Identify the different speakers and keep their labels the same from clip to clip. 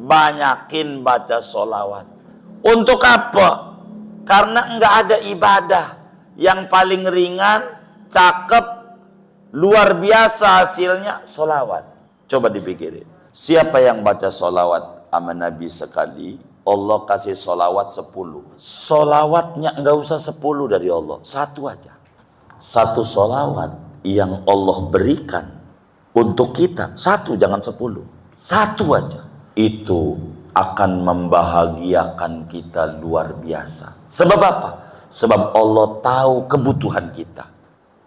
Speaker 1: banyakin baca solawat. Untuk apa? Karena enggak ada ibadah yang paling ringan, cakep, luar biasa hasilnya solawat. Coba dipikirin. Siapa yang baca solawat sama Nabi sekali, Allah kasih solawat sepuluh. Solawatnya enggak usah sepuluh dari Allah, satu aja. Satu solawat yang Allah berikan untuk kita, satu jangan sepuluh. Satu aja itu akan membahagiakan kita luar biasa. Sebab apa? Sebab Allah tahu kebutuhan kita.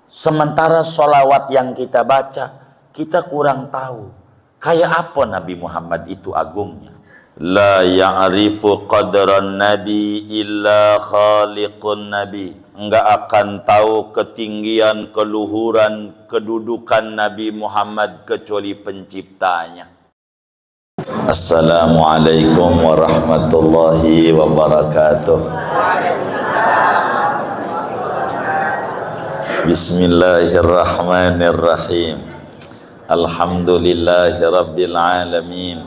Speaker 1: Sementara sholawat yang kita baca, kita kurang tahu. Kayak apa Nabi Muhammad itu agungnya? La ya'rifu qadran nabi illa khaliqun nabi. Enggak akan tahu ketinggian, keluhuran, kedudukan Nabi Muhammad kecuali penciptanya. Assalamualaikum warahmatullahi wabarakatuh Bismillahirrahmanirrahim Alhamdulillahi rabbil alamin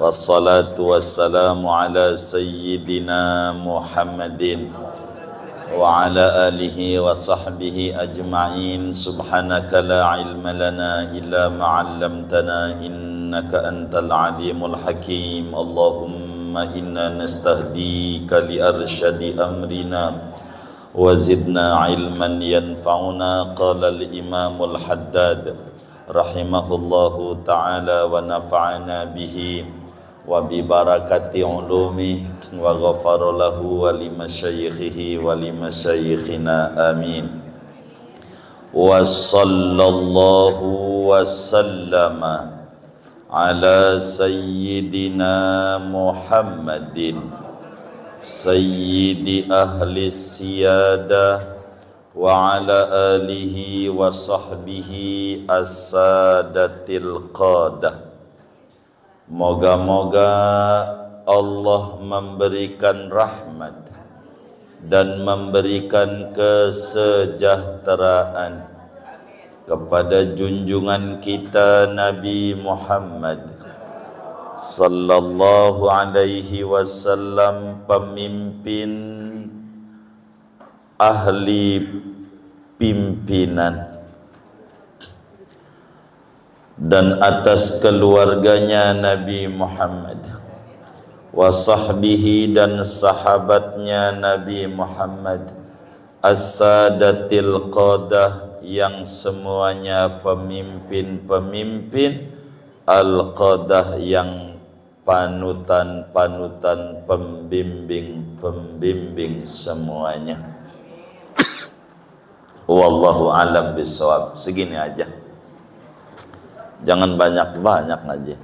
Speaker 1: Wassalatu wassalamu ala sayyidina Muhammadin wa ala alihi wa sahbihi ajma'in subhanaka la ilma lana illa ma'allamtana innaka antal alimul hakim Allahumma inna nastahdika li arshadi amrina wa zidna ilman yanfa'una qala al-imamul haddad rahimahullahu ta'ala wa nafa'ana bihi wa bi barakati ulumih وغفر له ولمشايخه ولمشايخنا آمين وصلى الله وسلم على سيدنا محمد سيد أهل السيادة وعلى آله وصحبه السادة القادة Moga-moga Allah memberikan rahmat dan memberikan kesejahteraan kepada junjungan kita Nabi Muhammad sallallahu alaihi wasallam pemimpin ahli pimpinan dan atas keluarganya Nabi Muhammad wa sahbihi dan sahabatnya Nabi Muhammad as-sadatil qadah yang semuanya pemimpin-pemimpin al-qadah yang panutan-panutan pembimbing-pembimbing semuanya wallahu alam bisawab segini aja jangan banyak-banyak aja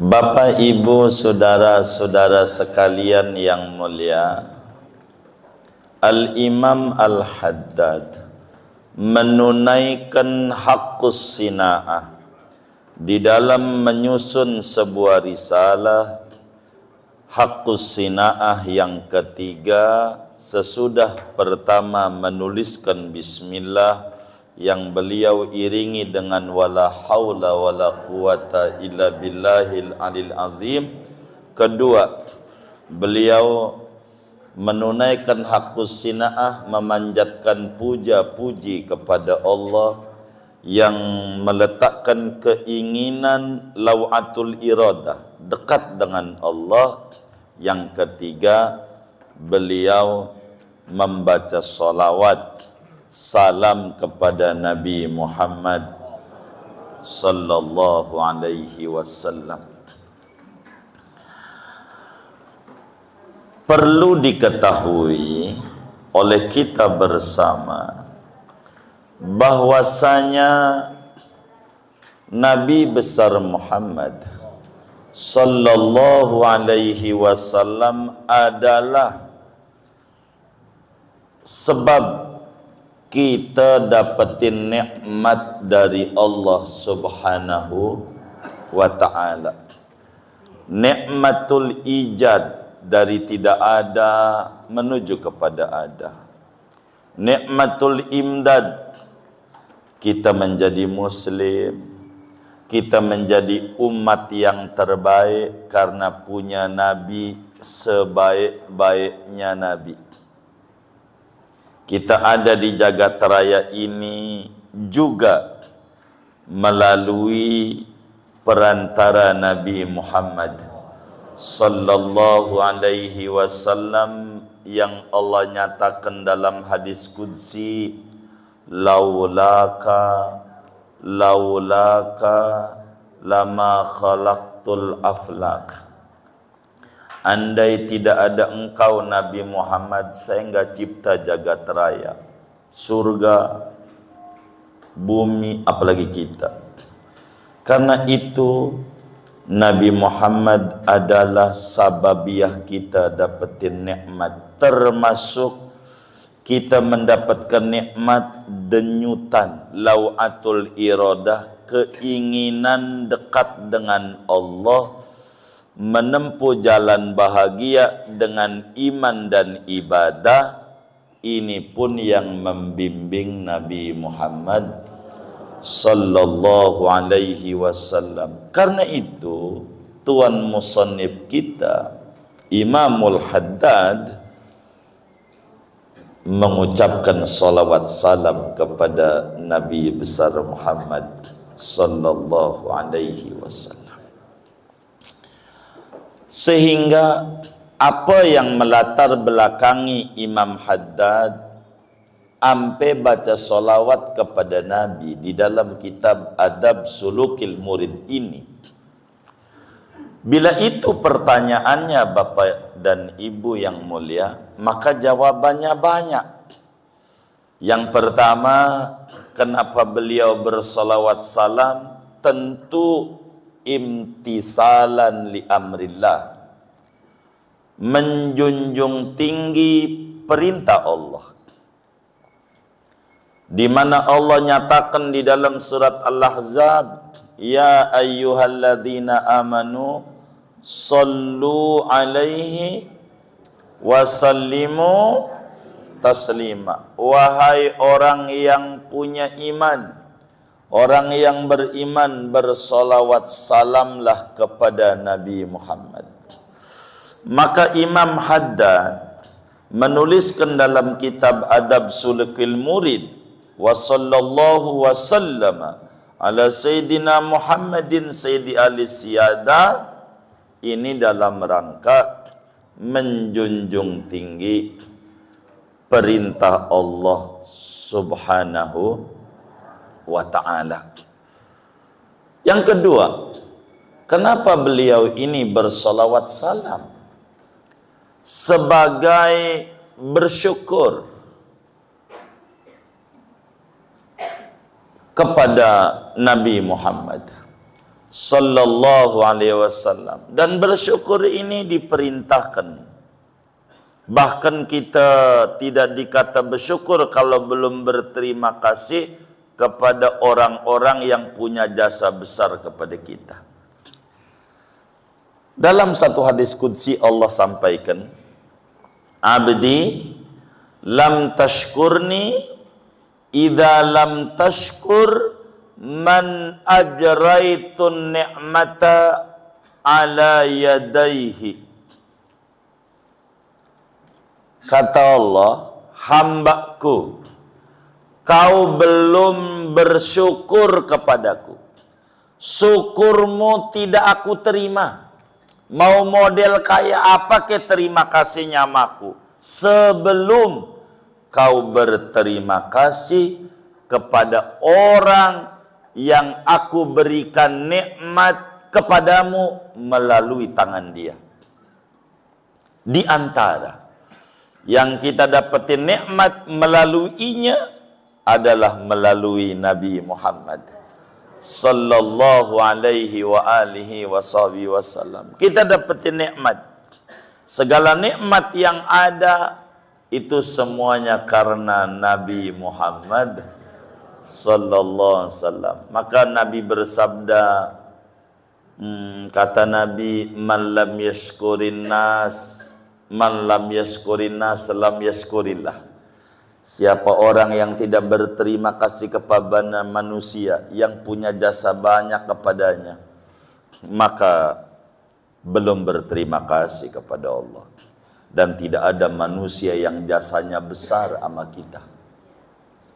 Speaker 1: Bapak, Ibu, saudara-saudara sekalian yang mulia, Al-Imam Al-Haddad menunaikan hakus sina'ah di dalam menyusun sebuah risalah hakus sina'ah yang ketiga sesudah pertama menuliskan bismillah yang beliau iringi dengan wala haula wala quwata illa billahil alil azim kedua beliau menunaikan hakusinaah sinaah memanjatkan puja-puji kepada Allah yang meletakkan keinginan lauatul iradah dekat dengan Allah yang ketiga beliau membaca solawat salam kepada Nabi Muhammad sallallahu alaihi wasallam. Perlu diketahui oleh kita bersama bahwasanya Nabi besar Muhammad sallallahu alaihi wasallam adalah sebab kita dapetin nikmat dari Allah Subhanahu wa taala. Nikmatul ijad dari tidak ada menuju kepada ada. Nikmatul imdad kita menjadi muslim, kita menjadi umat yang terbaik karena punya nabi sebaik-baiknya nabi. kita ada di jagat raya ini juga melalui perantara Nabi Muhammad sallallahu alaihi wasallam yang Allah nyatakan dalam hadis qudsi laulaka laulaka lama khalaqtul aflak Andai tidak ada engkau Nabi Muhammad, saya enggak cipta jagat raya. Surga, bumi, apalagi kita. Karena itu Nabi Muhammad adalah sababiah kita dapetin nikmat termasuk kita mendapatkan nikmat denyutan lauatul iradah keinginan dekat dengan Allah menempuh jalan bahagia dengan iman dan ibadah ini pun yang membimbing Nabi Muhammad sallallahu alaihi wasallam karena itu tuan musannif kita Imamul Haddad mengucapkan salawat salam kepada Nabi besar Muhammad sallallahu alaihi wasallam sehingga apa yang melatar belakangi Imam Haddad ampe baca solawat kepada Nabi di dalam kitab Adab Sulukil Murid ini Bila itu pertanyaannya Bapak dan Ibu yang mulia, maka jawabannya banyak. Yang pertama, kenapa beliau bersolawat salam? Tentu imtisalan li amrillah menjunjung tinggi perintah Allah di mana Allah nyatakan di dalam surat Al-Ahzab ya ayyuhalladzina amanu sallu alaihi wasallimu taslima wahai orang yang punya iman Orang yang beriman bersolawat salamlah kepada Nabi Muhammad. Maka Imam Haddad menuliskan dalam kitab Adab Sulukil Murid wa sallallahu wa sallama ala Sayyidina Muhammadin Sayyidi Ali Siyada ini dalam rangka menjunjung tinggi perintah Allah subhanahu wa taala. Yang kedua, kenapa beliau ini bersolawat salam? Sebagai bersyukur kepada Nabi Muhammad sallallahu alaihi wasallam dan bersyukur ini diperintahkan bahkan kita tidak dikata bersyukur kalau belum berterima kasih kepada orang-orang yang punya jasa besar kepada kita. Dalam satu hadis kudsi Allah sampaikan, Abdi lam tashkurni idza lam tashkur man ajraitun ni'mata ala yadaihi. Kata Allah, hambaku kau belum bersyukur kepadaku. Syukurmu tidak aku terima. Mau model kaya apa ke terima kasih nyamaku. Sebelum kau berterima kasih kepada orang yang aku berikan nikmat kepadamu melalui tangan dia. Di antara yang kita dapetin nikmat melaluinya adalah melalui Nabi Muhammad sallallahu alaihi wa alihi wa sahbihi wasallam. Kita dapat nikmat. Segala nikmat yang ada itu semuanya karena Nabi Muhammad sallallahu alaihi wasallam. Maka Nabi bersabda hmm, kata Nabi man lam yashkurin nas man lam yashkurin nas lam yashkurillah. Siapa orang yang tidak berterima kasih kepada manusia yang punya jasa banyak kepadanya, maka belum berterima kasih kepada Allah. Dan tidak ada manusia yang jasanya besar sama kita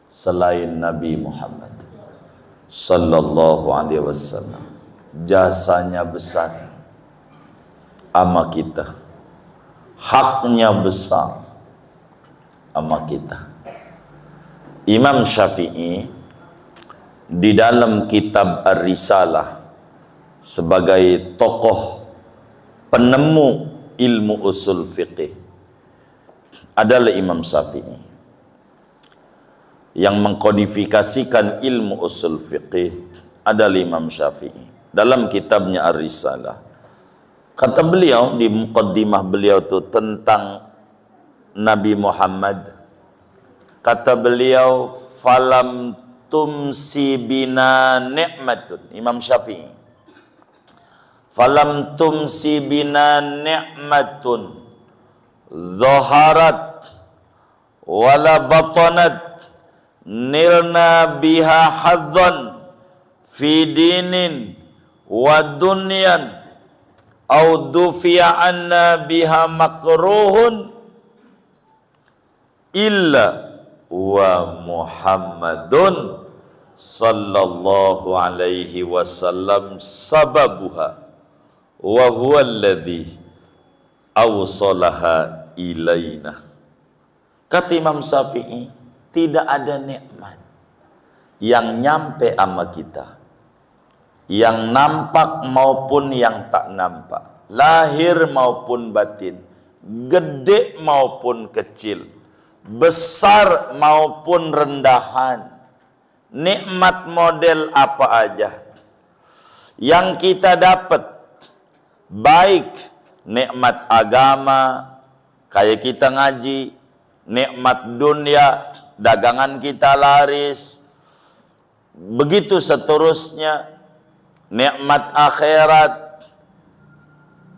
Speaker 1: selain Nabi Muhammad sallallahu alaihi wasallam. Jasanya besar sama kita. Haknya besar sama kita Imam Syafi'i di dalam kitab Ar-Risalah sebagai tokoh penemu ilmu usul fiqih adalah Imam Syafi'i yang mengkodifikasikan ilmu usul fiqih adalah Imam Syafi'i dalam kitabnya Ar-Risalah kata beliau di mukaddimah beliau itu tentang Nabi Muhammad Kata beliau, falam tumsi bina ni'matun. Imam Syafi'i.
Speaker 2: Falam tumsi
Speaker 1: bina ni'matun. Zaharat wala batanat nilna biha hadzan fi dinin wa dunyan au dufiya anna biha makruhun illa wa Muhammadun sallallahu alaihi wasallam sababuha wa huwa alladhi awsalaha ilaina kata Imam Syafi'i tidak ada nikmat yang nyampe sama kita yang nampak maupun yang tak nampak lahir maupun batin gede maupun kecil besar maupun rendahan, nikmat model apa aja yang kita dapat, baik nikmat agama, kayak kita ngaji, nikmat dunia, dagangan kita laris, begitu seterusnya, nikmat akhirat,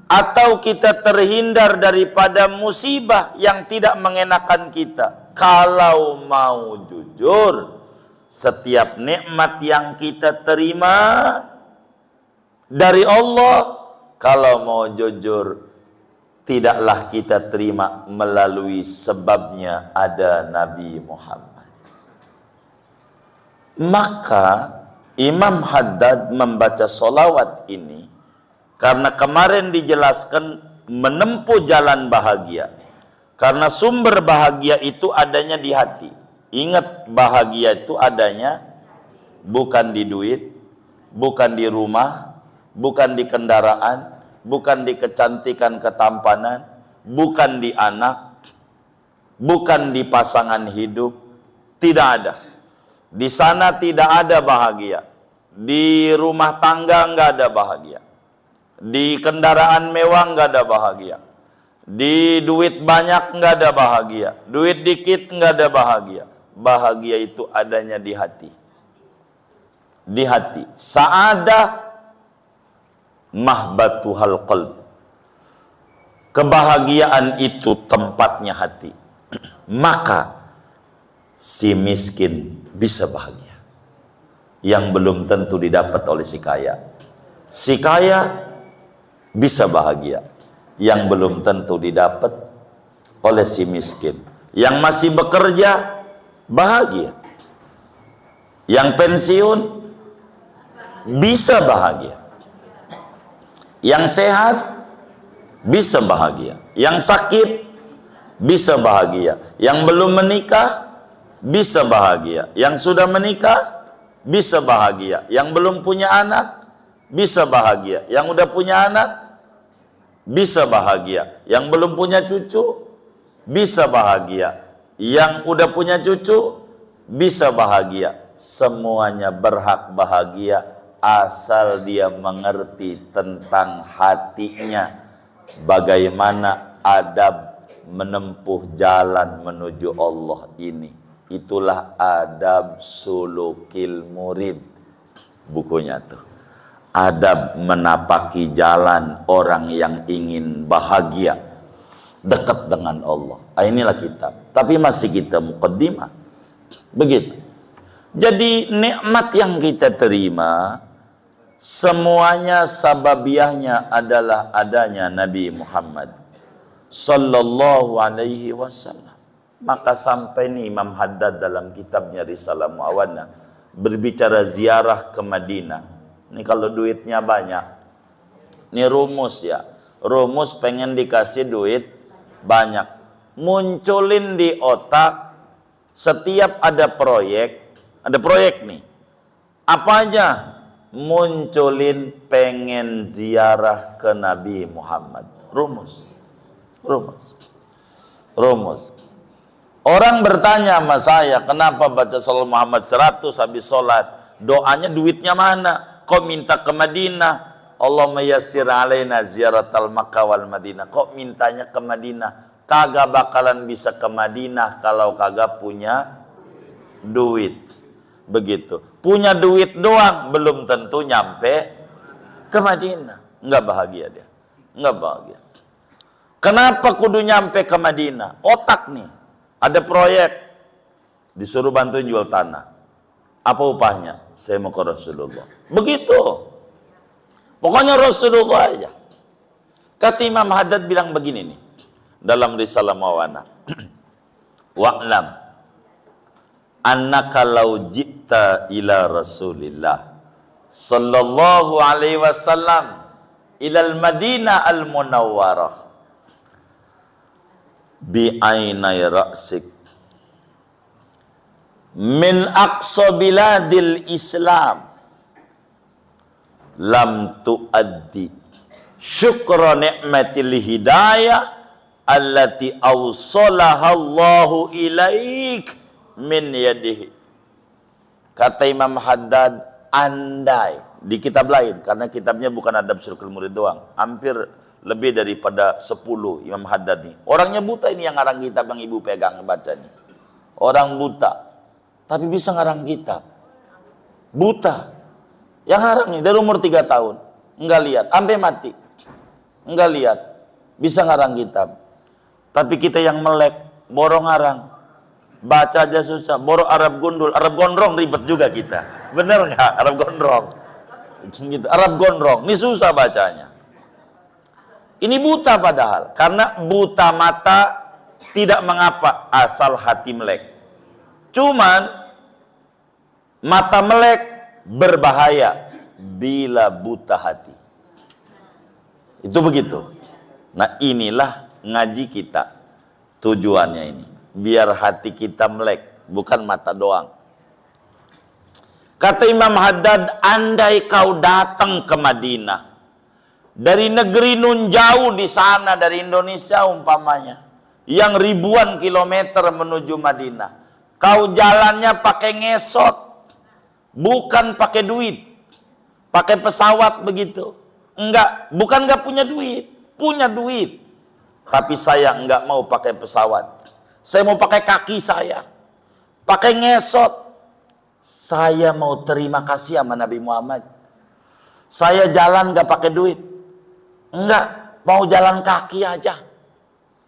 Speaker 1: atau kita terhindar daripada musibah yang tidak mengenakan kita. Kalau mau jujur, setiap nikmat yang kita terima dari Allah, kalau mau jujur, tidaklah kita terima melalui sebabnya ada Nabi Muhammad. Maka Imam Haddad membaca solawat ini karena kemarin dijelaskan menempuh jalan bahagia. Karena sumber bahagia itu adanya di hati. Ingat bahagia itu adanya bukan di duit, bukan di rumah, bukan di kendaraan, bukan di kecantikan ketampanan, bukan di anak, bukan di pasangan hidup, tidak ada. Di sana tidak ada bahagia. Di rumah tangga nggak ada bahagia. Di kendaraan mewah nggak ada bahagia. Di duit banyak nggak ada bahagia. Duit dikit nggak ada bahagia. Bahagia itu adanya di hati. Di hati. Sa'adah mahbatuhal qalb. Kebahagiaan itu tempatnya hati. Maka si miskin bisa bahagia. Yang belum tentu didapat oleh si kaya. Si kaya bisa bahagia yang belum tentu didapat oleh si miskin yang masih bekerja bahagia yang pensiun bisa bahagia yang sehat bisa bahagia yang sakit bisa bahagia yang belum menikah bisa bahagia yang sudah menikah bisa bahagia yang belum punya anak bisa bahagia yang udah punya anak bisa bahagia. Yang belum punya cucu bisa bahagia. Yang udah punya cucu bisa bahagia. Semuanya berhak bahagia asal dia mengerti tentang hatinya bagaimana adab menempuh jalan menuju Allah ini. Itulah adab sulukil murid bukunya tuh adab menapaki jalan orang yang ingin bahagia dekat dengan Allah. Ah, inilah kitab. Tapi masih kita mukaddimah. Begitu. Jadi nikmat yang kita terima semuanya sababiahnya adalah adanya Nabi Muhammad sallallahu alaihi wasallam. Maka sampai nih Imam Haddad dalam kitabnya Risalah Muawana berbicara ziarah ke Madinah ini kalau duitnya banyak. Ini rumus ya. Rumus pengen dikasih duit banyak. Munculin di otak setiap ada proyek, ada proyek nih. Apa aja? Munculin pengen ziarah ke Nabi Muhammad. Rumus. Rumus. Rumus. Orang bertanya sama saya, kenapa baca sholat Muhammad 100 habis sholat? Doanya duitnya mana? Kau minta ke Madinah. Allah mayasir alaina al Makkah wal Madinah. Kok mintanya ke Madinah? Kagak bakalan bisa ke Madinah kalau kagak punya duit. Begitu. Punya duit doang belum tentu nyampe ke Madinah. Enggak bahagia dia. Enggak bahagia. Kenapa kudu nyampe ke Madinah? Otak nih. Ada proyek. Disuruh bantu jual tanah. Apa upahnya? Saya mau ke Rasulullah. Begitu. Pokoknya Rasulullah aja. Kata Imam Haddad bilang begini nih. Dalam Risalah Mawana. Wa'lam. anak kalau jita ila Rasulillah. Sallallahu alaihi wasallam. Ilal Madinah al-Munawwarah. Bi'ainai ya ra'sik min aqsa biladil Islam lam tuaddi syukra ni'matil hidayah allati awsalaha Allahu ilaik min yadihi kata Imam Haddad andai di kitab lain karena kitabnya bukan adab surkul murid doang hampir lebih daripada 10 Imam Haddad nih orangnya buta ini yang ngarang kitab yang ibu pegang baca nih orang buta tapi bisa ngarang kitab. Buta. Yang haram nih dari umur 3 tahun. Enggak lihat, sampai mati. Enggak lihat. Bisa ngarang kitab. Tapi kita yang melek, borong ngarang. Baca aja susah, borong Arab gundul, Arab gondrong ribet juga kita. Bener nggak Arab gondrong? Gitu. Arab gondrong, ini susah bacanya. Ini buta padahal, karena buta mata tidak mengapa asal hati melek. Cuman mata melek berbahaya bila buta hati. Itu begitu. Nah inilah ngaji kita tujuannya ini. Biar hati kita melek, bukan mata doang. Kata Imam Haddad, andai kau datang ke Madinah, dari negeri nun jauh di sana dari Indonesia umpamanya, yang ribuan kilometer menuju Madinah, Kau jalannya pakai ngesot, bukan pakai duit. Pakai pesawat begitu. Enggak, bukan enggak punya duit, punya duit. Tapi saya enggak mau pakai pesawat. Saya mau pakai kaki saya. Pakai ngesot. Saya mau terima kasih sama Nabi Muhammad. Saya jalan enggak pakai duit. Enggak, mau jalan kaki aja.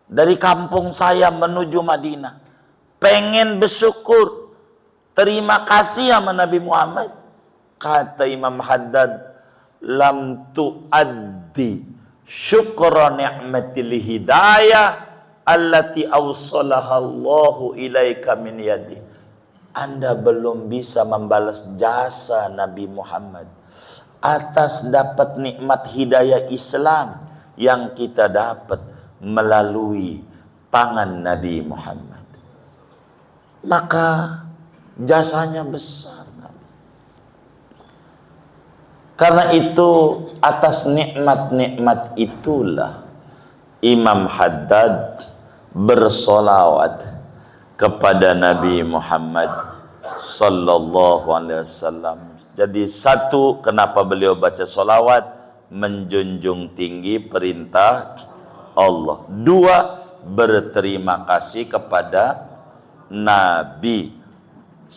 Speaker 1: Dari kampung saya menuju Madinah pengen bersyukur, terima kasih sama Nabi Muhammad. Kata Imam Haddad, lam tuaddi syukra ni'matil hidayah allati awsalaha Allahu ilaika min yadi. Anda belum bisa membalas jasa Nabi Muhammad atas dapat nikmat hidayah Islam yang kita dapat melalui tangan Nabi Muhammad maka jasanya besar. Karena itu atas nikmat-nikmat itulah Imam Haddad bersolawat kepada Nabi Muhammad sallallahu alaihi wasallam. Jadi satu kenapa beliau baca solawat menjunjung tinggi perintah Allah. Dua berterima kasih kepada Nabi.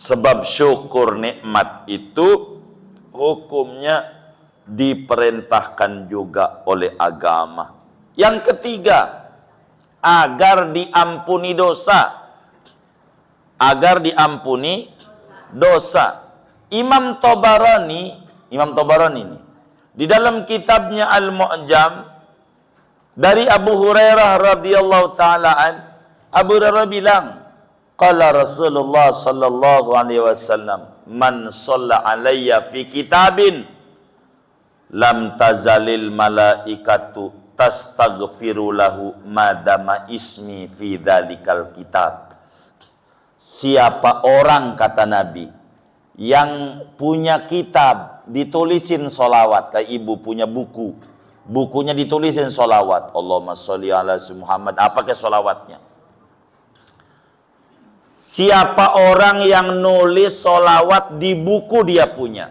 Speaker 1: Sebab syukur nikmat itu hukumnya diperintahkan juga oleh agama. Yang ketiga, agar diampuni dosa. Agar diampuni dosa. Imam Tobarani, Imam Tobarani ini, di dalam kitabnya Al-Mu'jam, dari Abu Hurairah radhiyallahu taalaan, Abu Hurairah bilang, Qala Rasulullah sallallahu alaihi wasallam man shalla alayya fi kitabin lam tazalil malaikatu tastaghfiru lahu madama ismi fi dzalikal kitab Siapa orang kata Nabi yang punya kitab ditulisin solawat kayak ibu punya buku bukunya ditulisin solawat Allahumma sholli ala Muhammad apa ke solawatnya Siapa orang yang nulis solawat di buku dia punya?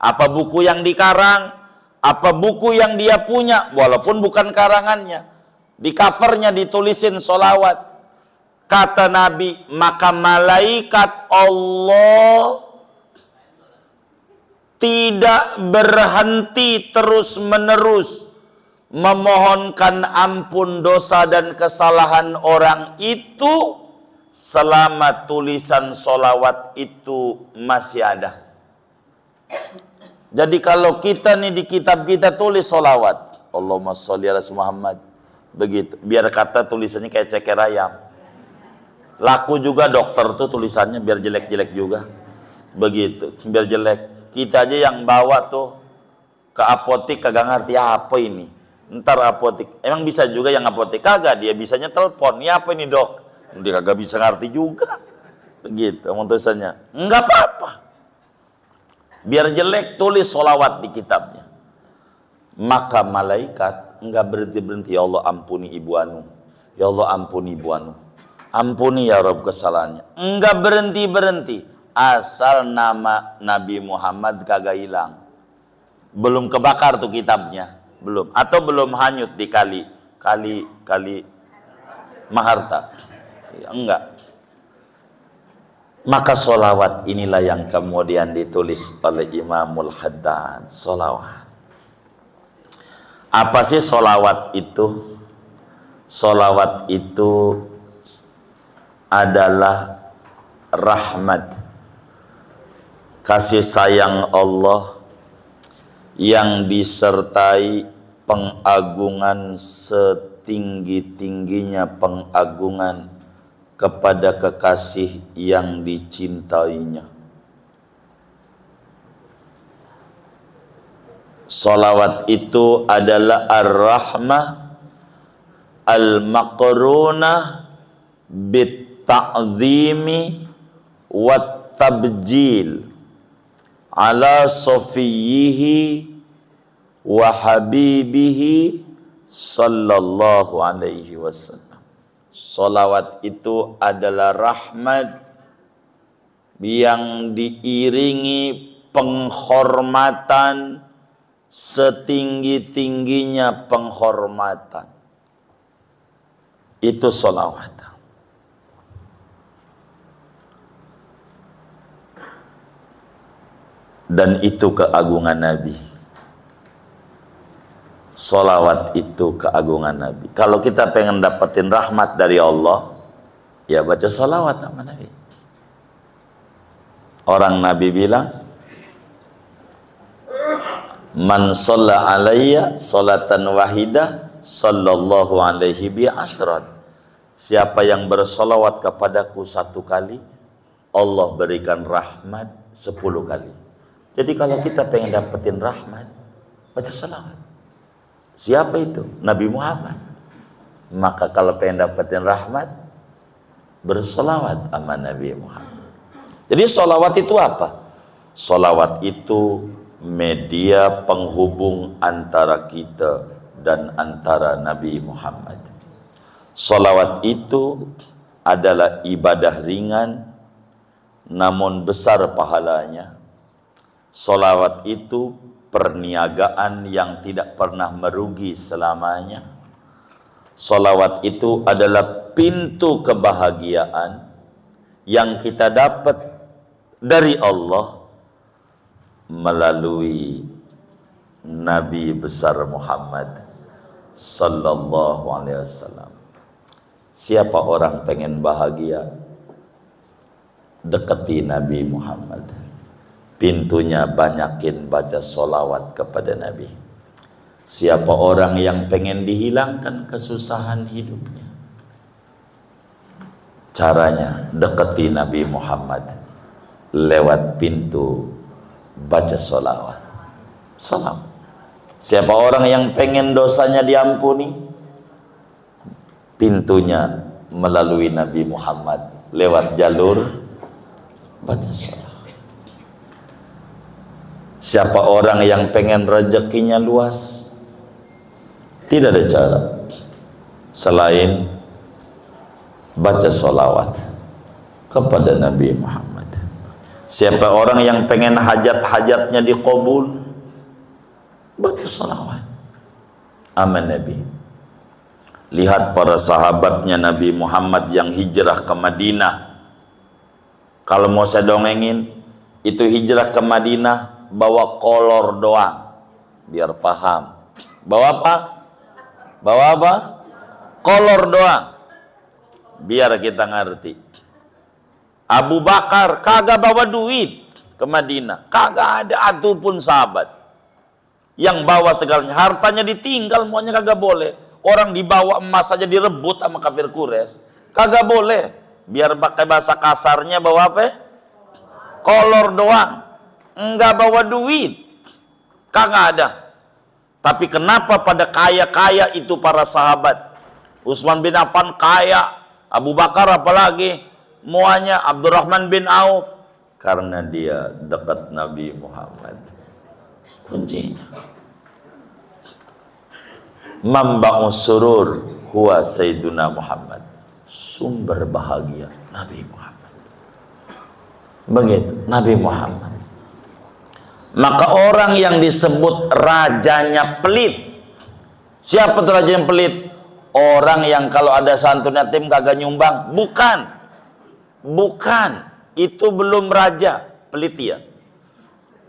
Speaker 1: Apa buku yang dikarang? Apa buku yang dia punya? Walaupun bukan karangannya. Di covernya ditulisin solawat. Kata Nabi, maka malaikat Allah tidak berhenti terus menerus memohonkan ampun dosa dan kesalahan orang itu selama tulisan solawat itu masih ada. Jadi kalau kita nih di kitab kita tulis solawat, Allahumma sholli ala Muhammad, begitu. Biar kata tulisannya kayak ceker ayam. Laku juga dokter tuh tulisannya biar jelek-jelek juga, begitu. Biar jelek. Kita aja yang bawa tuh ke apotik kagak ngerti apa ini. Ntar apotik, emang bisa juga yang apotik kagak dia bisanya telepon. Ya apa ini dok? Dia kagak bisa ngerti juga. Begitu mutusannya Enggak apa-apa. Biar jelek tulis solawat di kitabnya. Maka malaikat enggak berhenti-berhenti. Ya Allah ampuni Ibu Anu. Ya Allah ampuni Ibu Anu. Ampuni ya Rob kesalahannya. Enggak berhenti-berhenti. Asal nama Nabi Muhammad kagak hilang. Belum kebakar tuh kitabnya. Belum. Atau belum hanyut di kali. Kali, kali. Maharta. Ya, enggak. Maka solawat inilah yang kemudian ditulis oleh Imamul Haddad. Solawat. Apa sih solawat itu? Solawat itu adalah rahmat. Kasih sayang Allah yang disertai pengagungan setinggi-tingginya pengagungan kepada kekasih yang dicintainya. Salawat itu adalah ar-rahmah al-maqrunah bit-ta'zimi wat tabjil ala sofiyihi wa habibihi sallallahu alaihi wasallam Solawat itu adalah rahmat yang diiringi penghormatan setinggi-tingginya penghormatan. Itu solawat. Dan itu keagungan Nabi. Solawat itu keagungan Nabi. Kalau kita pengen dapetin rahmat dari Allah, ya baca solawat sama Nabi. Orang Nabi bilang, Man sholla alaiya sholatan wahidah sallallahu alaihi bi asran. Siapa yang bersolawat kepadaku satu kali, Allah berikan rahmat sepuluh kali. Jadi kalau kita pengen dapetin rahmat, baca salawat. Siapa itu? Nabi Muhammad. Maka kalau pengen dapetin rahmat, bersolawat sama Nabi Muhammad. Jadi solawat itu apa? Solawat itu media penghubung antara kita dan antara Nabi Muhammad. Solawat itu adalah ibadah ringan namun besar pahalanya. Solawat itu perniagaan yang tidak pernah merugi selamanya. Salawat itu adalah pintu kebahagiaan yang kita dapat dari Allah melalui Nabi besar Muhammad sallallahu alaihi wasallam. Siapa orang pengen bahagia? Dekati Nabi Muhammad. Pintunya banyakin baca solawat kepada Nabi. Siapa orang yang pengen dihilangkan kesusahan hidupnya? Caranya deketi Nabi Muhammad lewat pintu baca solawat. Salam. Siapa orang yang pengen dosanya diampuni, pintunya melalui Nabi Muhammad lewat jalur baca solawat. Siapa orang yang pengen rezekinya luas? Tidak ada cara selain baca solawat kepada Nabi Muhammad. Siapa orang yang pengen hajat-hajatnya dikabul, baca solawat. Amin Nabi. Lihat para sahabatnya Nabi Muhammad yang hijrah ke Madinah. Kalau mau saya dongengin, itu hijrah ke Madinah bawa kolor doang biar paham bawa apa bawa apa kolor doang biar kita ngerti Abu Bakar kagak bawa duit ke Madinah kagak ada atu pun sahabat yang bawa segalanya hartanya ditinggal semuanya kagak boleh orang dibawa emas saja direbut sama kafir kures kagak boleh biar pakai bahasa kasarnya bawa apa kolor doang nggak bawa duit. Kagak ada. Tapi kenapa pada kaya-kaya itu para sahabat? Utsman bin Affan kaya, Abu Bakar apalagi, muanya Abdurrahman bin Auf karena dia dekat Nabi Muhammad. Kuncinya. Mamba'us surur huwa Sayyiduna Muhammad. Sumber bahagia Nabi Muhammad. Begitu, Nabi Muhammad. Maka orang yang disebut rajanya pelit. Siapa tuh raja yang pelit? Orang yang kalau ada santunnya tim kagak nyumbang. Bukan. Bukan. Itu belum raja. Pelit ya.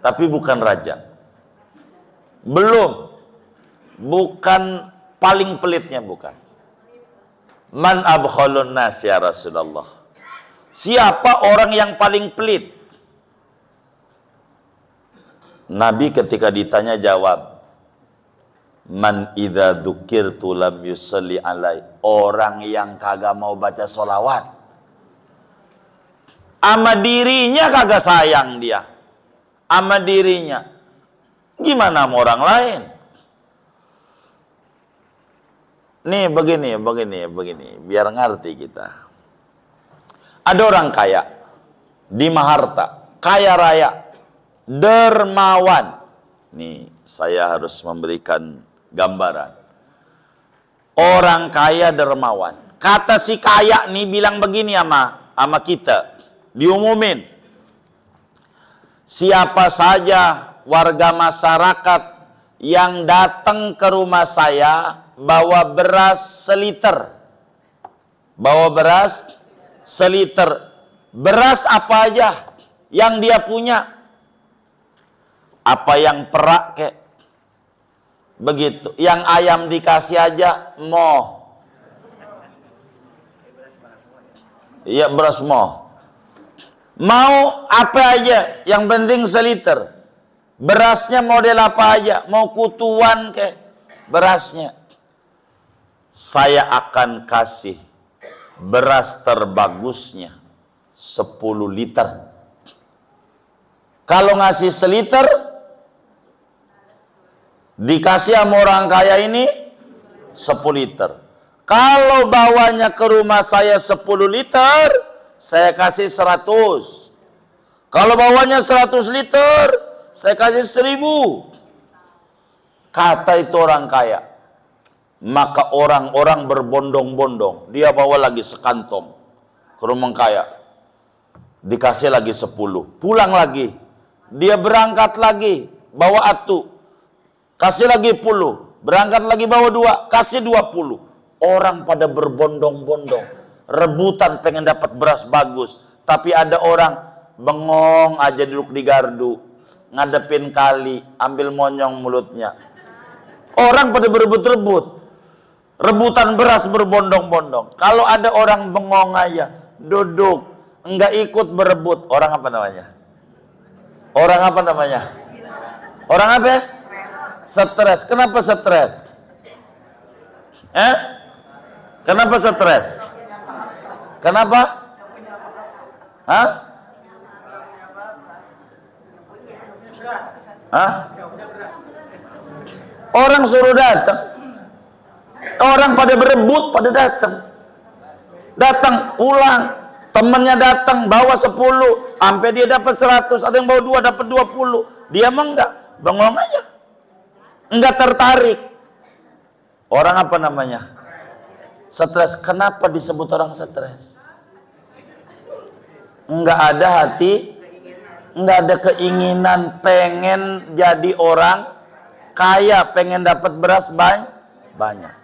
Speaker 1: Tapi bukan raja. Belum. Bukan paling pelitnya bukan. Man abkhalun nas ya Rasulullah. Siapa orang yang paling pelit? Nabi ketika ditanya jawab, Man idha dukir tulam yusalli alai. Orang yang kagak mau baca solawat. Ama dirinya kagak sayang dia. Ama dirinya. Gimana sama orang lain? Nih begini, begini, begini. Biar ngerti kita. Ada orang kaya. Di Maharta. Kaya raya dermawan. Nih, saya harus memberikan gambaran. Orang kaya dermawan. Kata si kaya nih bilang begini sama ama kita. Diumumin. Siapa saja warga masyarakat yang datang ke rumah saya bawa beras seliter. Bawa beras seliter. Beras apa aja yang dia punya apa yang perak kek begitu yang ayam dikasih aja mo ya beras mo mau apa aja yang penting seliter berasnya model apa aja mau kutuan ke berasnya saya akan kasih beras terbagusnya 10 liter. Kalau ngasih seliter, Dikasih sama orang kaya ini 10 liter. Kalau bawanya ke rumah saya 10 liter, saya kasih 100. Kalau bawanya 100 liter, saya kasih 1000. Kata itu orang kaya. Maka orang-orang berbondong-bondong. Dia bawa lagi sekantong ke rumah kaya. Dikasih lagi 10. Pulang lagi. Dia berangkat lagi. Bawa atu kasih lagi puluh, berangkat lagi bawa dua, kasih dua puluh. Orang pada berbondong-bondong, rebutan pengen dapat beras bagus. Tapi ada orang bengong aja duduk di gardu, ngadepin kali, ambil monyong mulutnya. Orang pada berebut-rebut, rebutan beras berbondong-bondong. Kalau ada orang bengong aja, duduk, enggak ikut berebut, orang apa namanya? Orang apa namanya? Orang apa ya? Stres. Kenapa stres? Eh? Kenapa stres? Kenapa? Hah? Hah? Orang suruh datang. Orang pada berebut, pada datang. Datang, pulang, temennya datang bawa 10 sampai dia dapat 100 ada yang bawa dua dapat 20 dia mau enggak bengong aja Enggak tertarik. Orang apa namanya? Stres. Kenapa disebut orang stres? Enggak ada hati, enggak ada keinginan pengen jadi orang kaya, pengen dapat beras banyak. banyak.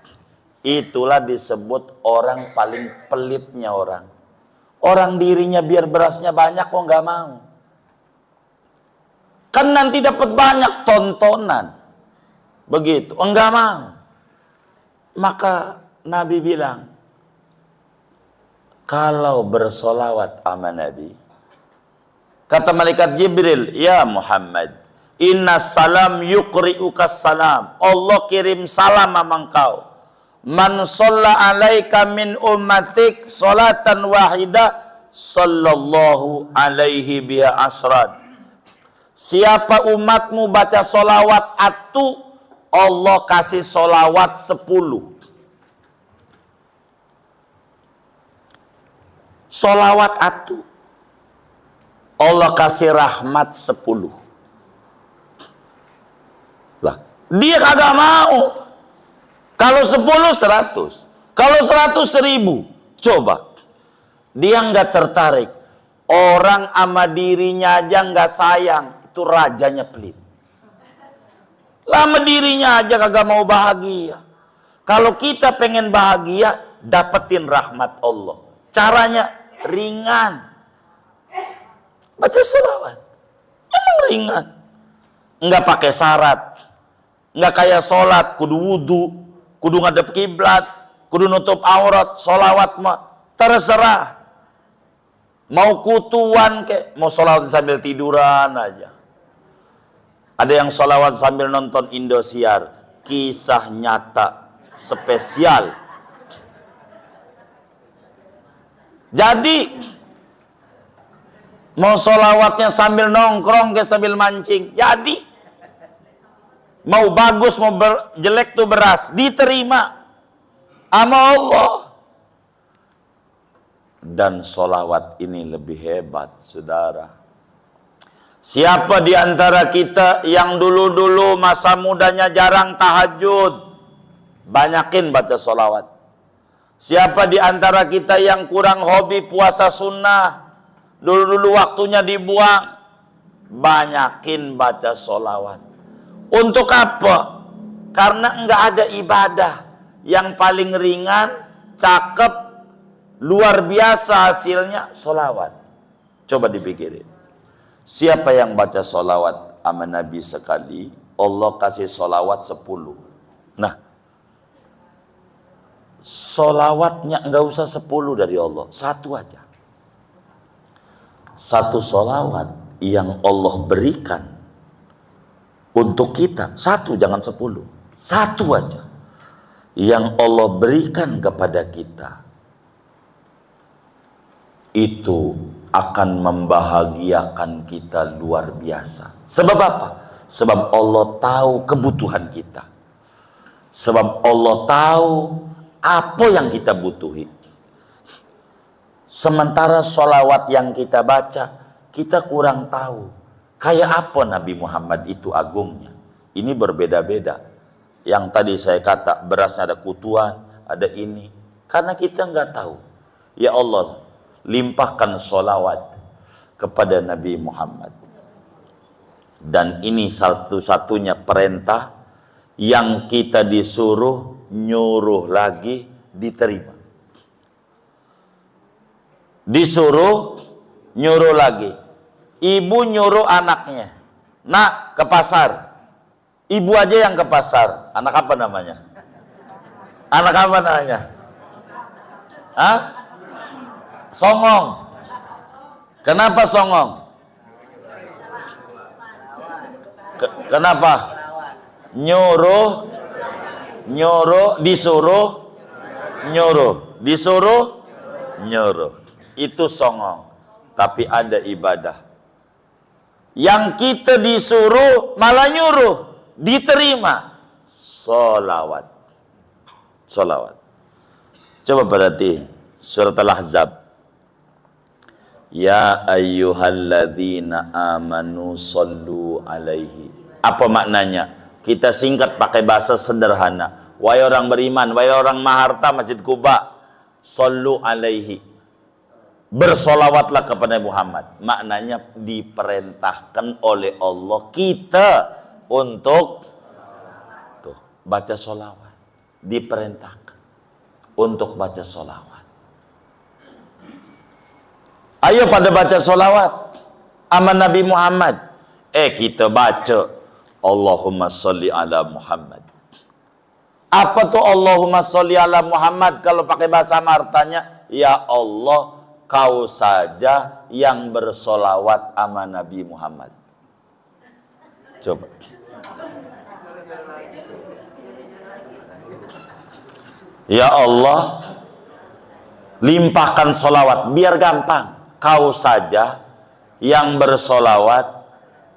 Speaker 1: Itulah disebut orang paling pelitnya orang. Orang dirinya biar berasnya banyak kok nggak mau. Kan nanti dapat banyak tontonan. Begitu. Enggak mau. Maka Nabi bilang, kalau bersolawat sama Nabi, kata malaikat Jibril, ya Muhammad, inna salam yukri'uka salam. Allah kirim salam sama engkau. Man sholla alaika min ummatik solatan wahida sallallahu alaihi biha asrad. Siapa umatmu baca solawat atu Allah kasih solawat sepuluh, Solawat atu. Allah kasih rahmat sepuluh, Lah, dia kagak mau. Kalau sepuluh seratus, Kalau seratus ribu. Coba. Dia nggak tertarik. Orang ama dirinya aja nggak sayang. Itu rajanya pelit. Lama dirinya aja kagak mau bahagia. Kalau kita pengen bahagia, dapetin rahmat Allah. Caranya ringan. Baca selawat. Emang ringan. Enggak pakai syarat. Enggak kayak sholat, kudu wudhu, kudu ngadep kiblat, kudu nutup aurat, sholawat mah. Terserah. Mau kutuan ke, mau sholat sambil tiduran aja. Ada yang sholawat sambil nonton Indosiar. Kisah nyata. Spesial. Jadi, mau sholawatnya sambil nongkrong ke sambil mancing. Jadi, mau bagus, mau ber, jelek tuh beras. Diterima. Sama Allah. Dan sholawat ini lebih hebat, saudara Siapa di antara kita yang dulu-dulu masa mudanya jarang tahajud? Banyakin baca solawat. Siapa di antara kita yang kurang hobi puasa sunnah? Dulu-dulu waktunya dibuang. Banyakin baca solawat. Untuk apa? Karena enggak ada ibadah yang paling ringan, cakep, luar biasa hasilnya solawat. Coba dipikirin. Siapa yang baca solawat sama Nabi sekali, Allah kasih solawat sepuluh. Nah, solawatnya nggak usah sepuluh dari Allah, satu aja. Satu solawat yang Allah berikan untuk kita, satu jangan sepuluh, satu aja yang Allah berikan kepada kita itu akan membahagiakan kita luar biasa. Sebab apa? Sebab Allah tahu kebutuhan kita. Sebab Allah tahu apa yang kita butuhi. Sementara sholawat yang kita baca, kita kurang tahu. Kayak apa Nabi Muhammad itu agungnya. Ini berbeda-beda. Yang tadi saya kata berasnya ada kutuan, ada ini. Karena kita nggak tahu. Ya Allah, limpahkan solawat kepada Nabi Muhammad. Dan ini satu-satunya perintah yang kita disuruh nyuruh lagi diterima. Disuruh nyuruh lagi. Ibu nyuruh anaknya. Nak ke pasar. Ibu aja yang ke pasar. Anak apa namanya? Anak apa namanya? Hah? Songong. Kenapa songong? kenapa? Nyuruh nyuruh disuruh nyuruh, disuruh nyuruh. Itu songong. Tapi ada ibadah. Yang kita disuruh malah nyuruh, diterima. Solawat. Solawat. Coba berarti surat Al-Ahzab Ya ayyuhalladzina amanu sallu alaihi. Apa maknanya? Kita singkat pakai bahasa sederhana. Wahai orang beriman, wahai orang maharta Masjid Kuba, sallu alaihi. Bersolawatlah kepada Muhammad. Maknanya diperintahkan oleh Allah kita untuk tuh, baca solawat. Diperintahkan untuk baca solawat.
Speaker 2: Ayo pada baca
Speaker 1: solawat. Aman Nabi Muhammad. Eh kita baca. Allahumma salli ala Muhammad. Apa tuh Allahumma salli ala Muhammad kalau pakai bahasa martanya? Ya Allah, kau saja yang bersolawat ama Nabi Muhammad. Coba. Ya Allah, limpahkan solawat biar gampang kau saja yang bersolawat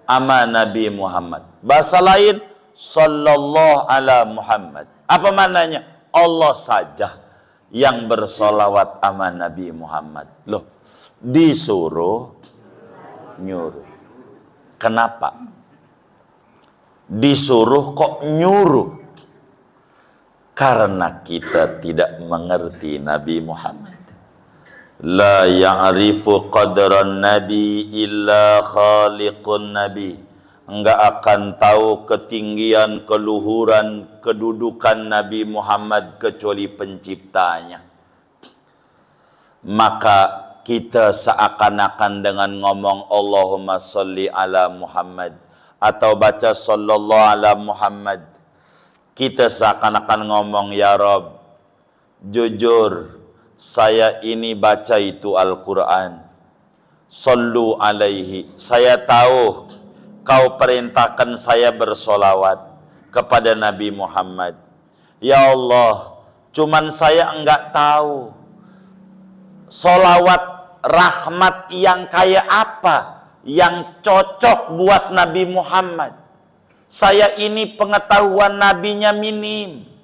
Speaker 1: ama Nabi Muhammad. Bahasa lain, Sallallahu ala Muhammad. Apa maknanya? Allah saja yang bersolawat ama Nabi Muhammad. Loh, disuruh nyuruh. Kenapa? Disuruh kok nyuruh? Karena kita tidak mengerti Nabi Muhammad. لا يعرف قدر Nabi إلا خالق Nabi. enggak akan tahu ketinggian, keluhuran, kedudukan Nabi Muhammad kecuali penciptanya. Maka kita seakan-akan dengan ngomong Allahumma salli ala Muhammad atau baca sallallahu ala Muhammad. Kita seakan-akan ngomong Ya Rab, jujur, saya ini baca itu Al-Quran. Sallu alaihi. Saya tahu kau perintahkan saya bersolawat kepada Nabi Muhammad. Ya Allah, cuman saya enggak tahu solawat rahmat yang kayak apa yang cocok buat Nabi Muhammad. Saya ini pengetahuan nabinya minim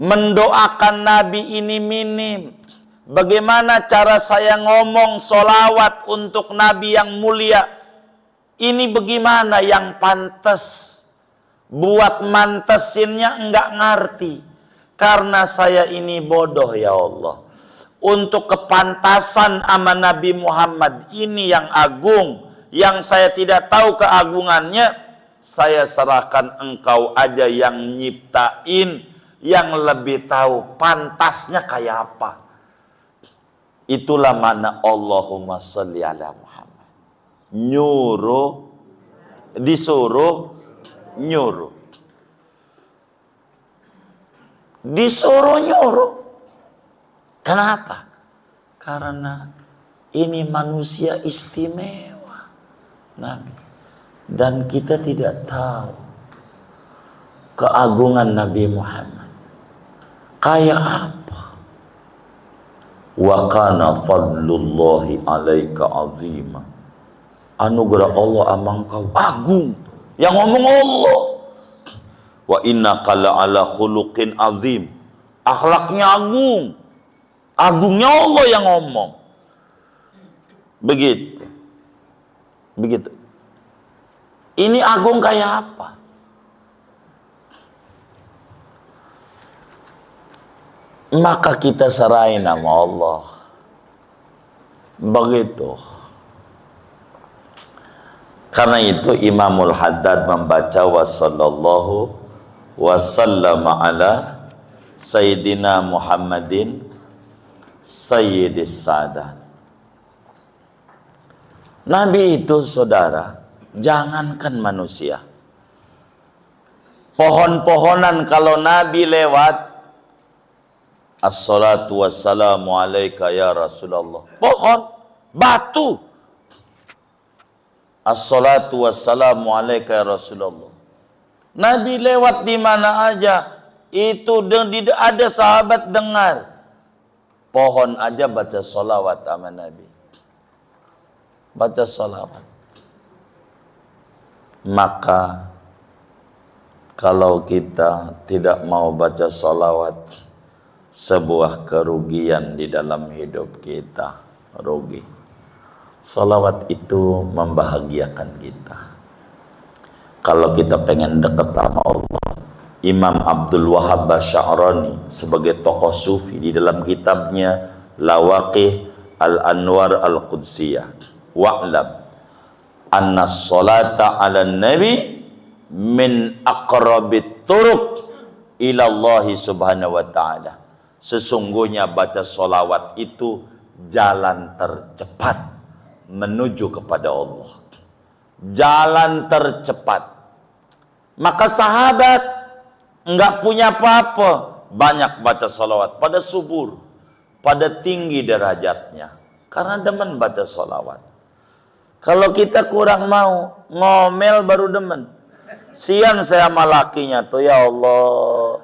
Speaker 1: mendoakan Nabi ini minim. Bagaimana cara saya ngomong solawat untuk Nabi yang mulia? Ini bagaimana yang pantas? Buat mantesinnya enggak ngerti. Karena saya ini bodoh ya Allah. Untuk kepantasan sama Nabi Muhammad ini yang agung. Yang saya tidak tahu keagungannya. Saya serahkan engkau aja yang nyiptain yang lebih tahu pantasnya kayak apa. Itulah mana Allahumma salli ala Muhammad. Nyuruh, disuruh, nyuruh. Disuruh nyuruh. Kenapa? Karena ini manusia istimewa. Nabi. Dan kita tidak tahu keagungan Nabi Muhammad. Kaya apa? Wa kana fadlullahi alaika azima. Anugerah Allah amang kau agung. Yang ngomong Allah. Wa inna kala ala khuluqin azim. Akhlaknya agung. Agungnya Allah yang ngomong. Begitu. Begitu. Ini agung kayak apa? maka kita serai nama Allah. Begitu. Karena itu Imamul Haddad membaca wa sallallahu wa sallam ala Sayyidina Muhammadin Sayyidis Sadat. Nabi itu saudara, jangankan manusia. Pohon-pohonan kalau Nabi lewat Assalatu wassalamu alaika ya Rasulullah. Pohon, batu. Assalatu wassalamu alaika ya Rasulullah. Nabi lewat di mana aja, itu ada sahabat dengar. Pohon aja baca solawat sama Nabi. Baca solawat. Maka kalau kita tidak mau baca solawat, sebuah kerugian di dalam hidup kita rugi salawat itu membahagiakan kita kalau kita pengen dekat sama Allah Imam Abdul Wahab Basyarani sebagai tokoh sufi di dalam kitabnya Lawaqih Al-Anwar Al-Qudsiyah wa'lam anna salata ala nabi min akrabit turuk ila Allah subhanahu wa ta'ala Sesungguhnya baca solawat itu jalan tercepat menuju kepada Allah. Jalan tercepat. Maka sahabat nggak punya apa-apa banyak baca solawat pada subur, pada tinggi derajatnya. Karena demen baca solawat. Kalau kita kurang mau, ngomel baru demen. Sian saya sama tuh ya Allah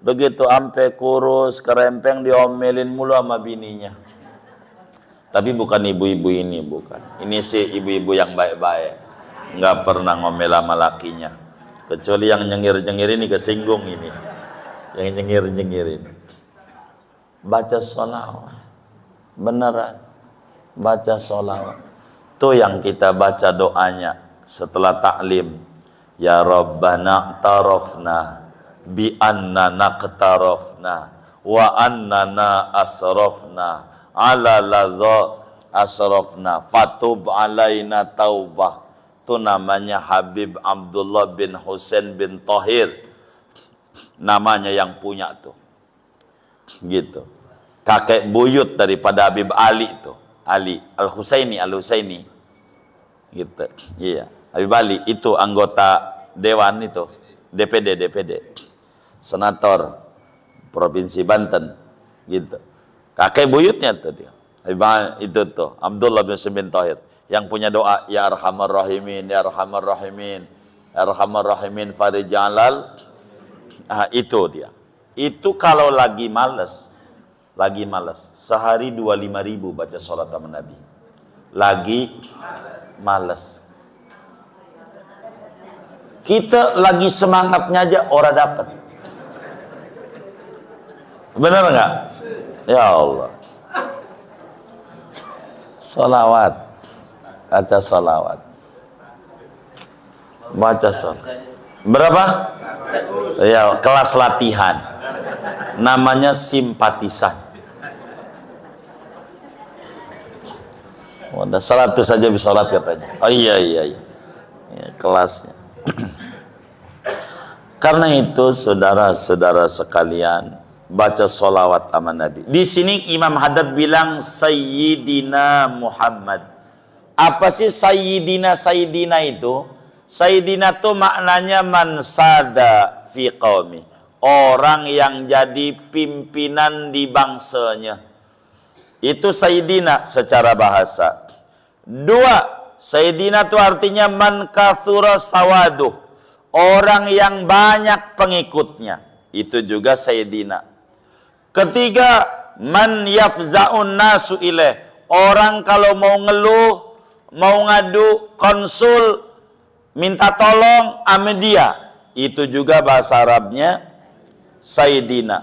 Speaker 1: Begitu ampe kurus, kerempeng diomelin mulu sama bininya. Tapi bukan ibu-ibu ini, bukan. Ini sih ibu-ibu yang baik-baik. Nggak pernah ngomel sama lakinya. Kecuali yang nyengir-nyengir ini kesinggung ini. Yang nyengir-nyengir ini. Baca sholawat. Beneran. Baca sholawat. Itu yang kita baca doanya setelah taklim. Ya Rabbana tarofna bi annana qatarafna wa annana asrafna ala ladza asrafna fatub alaina taubah itu namanya Habib Abdullah bin Husain bin Tahir namanya yang punya tuh gitu kakek buyut daripada Habib Ali tuh Ali Al Husaini Al Husaini gitu iya Habib Ali itu anggota dewan itu DPD DPD senator provinsi Banten gitu kakek buyutnya tuh dia itu tuh Abdullah bin Sumin Tahir yang punya doa ya arhamar rahimin ya arhamar rahimin ya arhamar rahimin Farid Jalal nah, itu dia itu kalau lagi males lagi males sehari 25 ribu baca sholat sama Nabi lagi males kita lagi semangatnya aja orang dapat Benar nggak? Ya Allah. Salawat ada salawat. Baca salawat. Berapa? Ya, kelas latihan. Namanya simpatisan. Udah seratus saja bisa salat katanya. Oh iya iya iya. Ya, kelasnya. Karena itu saudara-saudara sekalian baca solawat sama Nabi. Di sini Imam Haddad bilang Sayyidina Muhammad. Apa sih Sayyidina Sayyidina itu? Sayyidina itu maknanya mansada fi qawmi. Orang yang jadi pimpinan di bangsanya. Itu Sayyidina secara bahasa. Dua, Sayyidina itu artinya man kathura sawaduh. Orang yang banyak pengikutnya. Itu juga Sayyidina. Ketiga, man yafza'un nasu ilaih. Orang kalau mau ngeluh, mau ngadu, konsul, minta tolong ame dia. Itu juga bahasa Arabnya Sayyidina.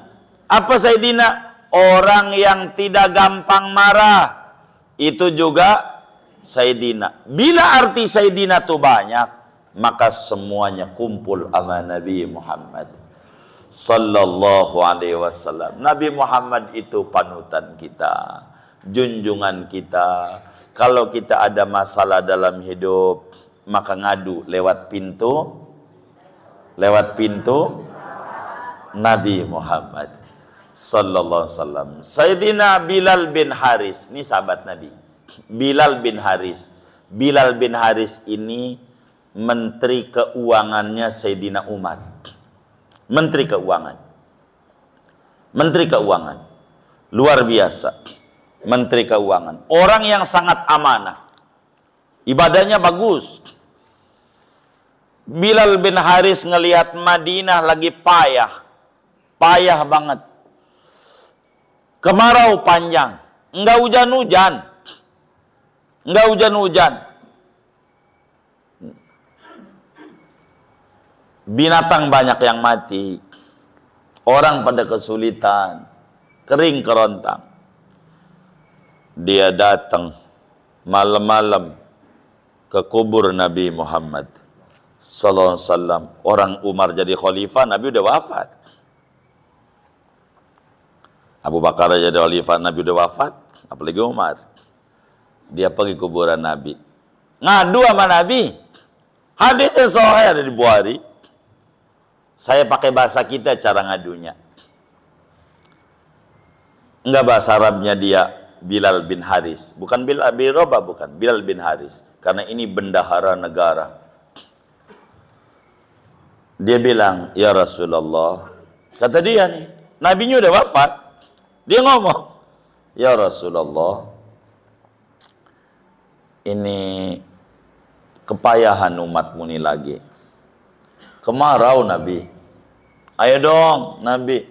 Speaker 1: Apa Sayyidina? Orang yang tidak gampang marah. Itu juga Sayyidina. Bila arti Sayyidina itu banyak, maka semuanya kumpul sama Nabi Muhammad sallallahu alaihi wasallam. Nabi Muhammad itu panutan kita, junjungan kita. Kalau kita ada masalah dalam hidup, maka ngadu lewat pintu lewat pintu Nabi Muhammad sallallahu alaihi wasallam. Sayyidina Bilal bin Haris, ini sahabat Nabi. Bilal bin Haris. Bilal bin Haris ini menteri keuangannya Sayyidina Umar Menteri Keuangan. Menteri Keuangan. Luar biasa. Menteri Keuangan. Orang yang sangat amanah. Ibadahnya bagus. Bilal bin Haris ngelihat Madinah lagi payah. Payah banget. Kemarau panjang. Enggak hujan-hujan. Enggak hujan-hujan Binatang banyak yang mati. Orang pada kesulitan. Kering kerontang. Dia datang malam-malam ke kubur Nabi Muhammad sallallahu alaihi wasallam. Orang Umar jadi khalifah, Nabi udah wafat. Abu Bakar jadi khalifah, Nabi udah wafat, apalagi Umar. Dia pergi kuburan Nabi. Ngadu sama Nabi. Hadisnya sahih ada di Bukhari. Saya pakai bahasa kita cara ngadunya. Enggak bahasa Arabnya dia Bilal bin Haris. Bukan Bilal bin Roba, bukan. Bilal bin Haris. Karena ini bendahara negara. Dia bilang, Ya Rasulullah. Kata dia nih, nabi Nabinya udah wafat. Dia ngomong, Ya Rasulullah, ini kepayahan umatmu ini lagi kemarau Nabi. Ayo dong Nabi,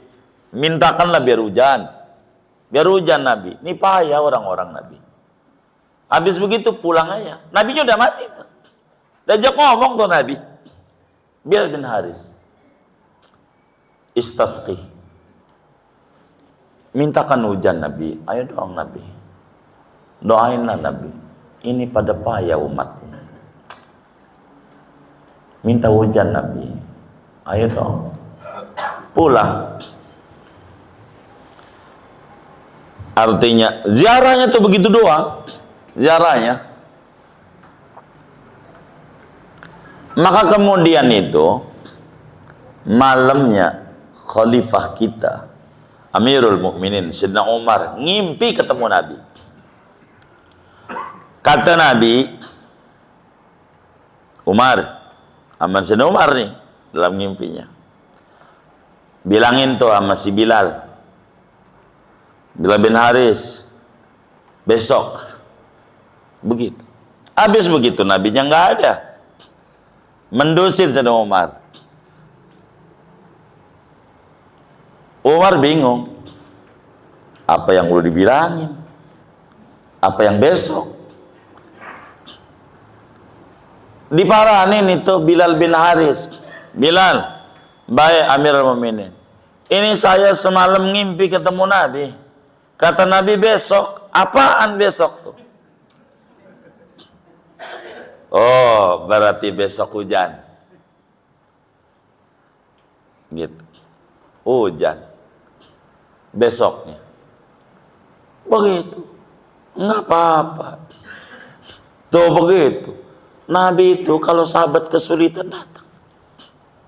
Speaker 1: mintakanlah biar hujan. Biar hujan Nabi. Ini payah orang-orang Nabi. Habis begitu pulang aja. Nabinya udah mati. Diajak ngomong tuh Nabi. biar bin Haris. Istasqi. Mintakan hujan Nabi. Ayo doang Nabi. Doainlah Nabi. Ini pada payah umatnya minta hujan Nabi ayo dong pulang artinya ziarahnya tuh begitu doang ziarahnya maka kemudian itu malamnya khalifah kita Amirul Mukminin Sidna Umar ngimpi ketemu Nabi kata Nabi Umar Aman bin Umar nih dalam mimpinya. Bilangin tuh sama si Bilal. Bilal bin Haris. Besok. Begitu. Habis begitu nabinya nggak ada. Mendusin Sayyidina Umar. Umar bingung. Apa yang udah dibilangin? Apa yang besok? Di diparanin itu Bilal bin Haris. Bilal, baik Amirul Mukminin. Ini saya semalam ngimpi ketemu Nabi. Kata Nabi besok, apaan besok tuh? Oh, berarti besok hujan. Gitu. Hujan. Besoknya. Begitu. Nggak apa-apa. Tuh begitu. Nabi itu kalau sahabat kesulitan datang.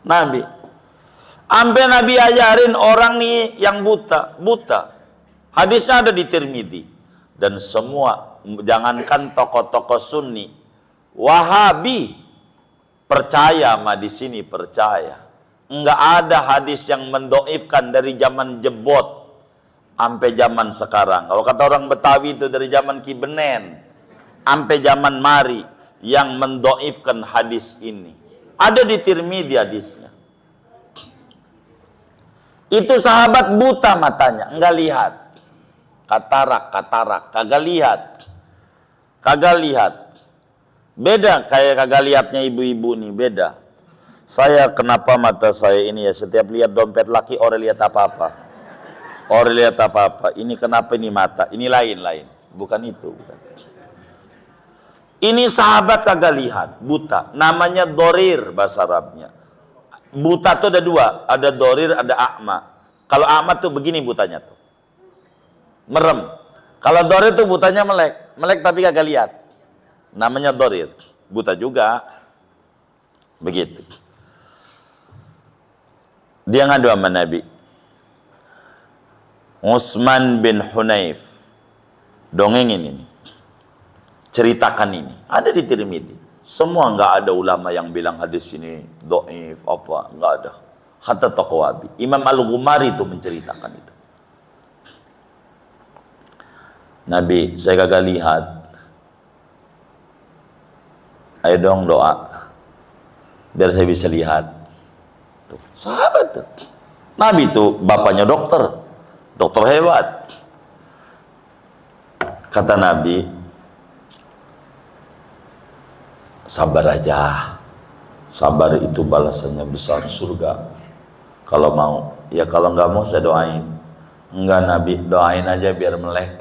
Speaker 1: Nabi. Sampai Nabi ajarin orang nih yang buta, buta. Hadisnya ada di Tirmidhi. Dan semua jangankan tokoh-tokoh Sunni, Wahabi percaya mah di sini percaya. Enggak ada hadis yang mendoifkan dari zaman jebot sampai zaman sekarang. Kalau kata orang Betawi itu dari zaman Kibenen sampai zaman Mari yang mendoifkan hadis ini. Ada di Tirmidzi hadisnya. Itu sahabat buta matanya, enggak lihat. Katarak, katarak, kagak lihat. Kagak lihat. Beda kayak kagak lihatnya ibu-ibu nih, beda. Saya kenapa mata saya ini ya setiap lihat dompet laki orang lihat apa-apa. Orang lihat apa-apa. Ini kenapa ini mata? Ini lain-lain. Bukan itu, bukan. Ini sahabat kagak lihat, buta. Namanya dorir bahasa Arabnya. Buta tuh ada dua, ada dorir, ada akma. Kalau akma tuh begini butanya tuh. Merem. Kalau dorir tuh butanya melek, melek tapi kagak lihat. Namanya dorir, buta juga. Begitu. Dia ngadu sama Nabi. Usman bin Hunayf. Dongengin ini ceritakan ini. Ada di Tirmidzi. Semua enggak ada ulama yang bilang hadis ini doif apa enggak ada. Hatta Taqwabi. Imam Al-Ghumari itu menceritakan itu. Nabi, saya gagal lihat. Ayo dong doa. Biar saya bisa lihat. Tuh, sahabat tuh. Nabi itu bapaknya dokter. Dokter hebat. Kata Nabi, sabar aja. Sabar itu balasannya besar surga. Kalau mau, ya kalau nggak mau saya doain. Enggak Nabi, doain aja biar melek.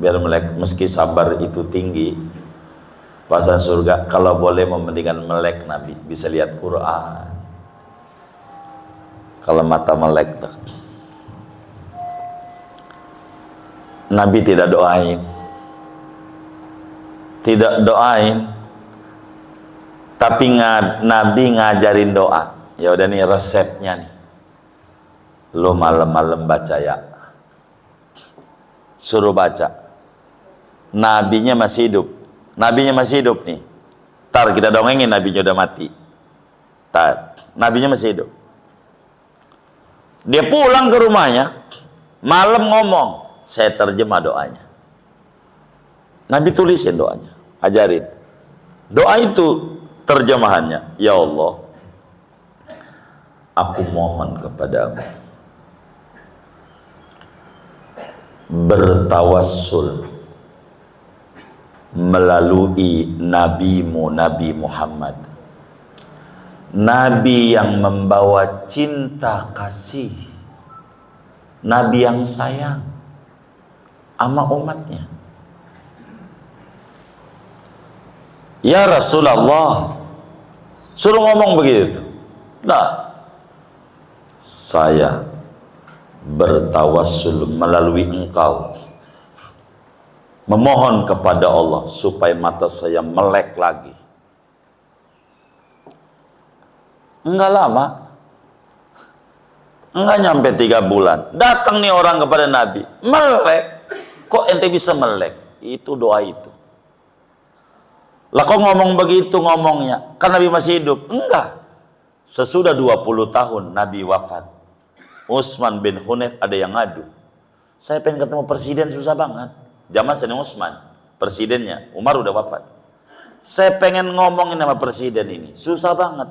Speaker 1: Biar melek, meski sabar itu tinggi. pasal surga, kalau boleh mementingkan melek Nabi. Bisa lihat Quran. Kalau mata melek. Nabi tidak doain tidak doain tapi ngad, Nabi ngajarin doa ya udah nih resepnya nih lo malam-malam baca ya suruh baca nabinya masih hidup nabinya masih hidup nih tar kita dongengin nabinya udah mati tar nabinya masih hidup dia pulang ke rumahnya malam ngomong saya terjemah doanya Nabi tulisin doanya, ajarin. Doa itu terjemahannya, Ya Allah, aku mohon kepadamu bertawassul melalui nabimu Nabi Muhammad nabi yang membawa cinta kasih nabi yang sayang sama umatnya Ya Rasulullah Suruh ngomong begitu Nah Saya Bertawassul melalui engkau Memohon kepada Allah Supaya mata saya melek lagi Enggak lama Enggak nyampe tiga bulan Datang nih orang kepada Nabi Melek Kok ente bisa melek? Itu doa itu lah kok ngomong begitu ngomongnya? Kan Nabi masih hidup. Enggak. Sesudah 20 tahun Nabi wafat. Utsman bin Hunayf ada yang ngadu. Saya pengen ketemu presiden susah banget. Zaman Sayyidina Utsman, presidennya. Umar udah wafat. Saya pengen ngomongin sama presiden ini. Susah banget.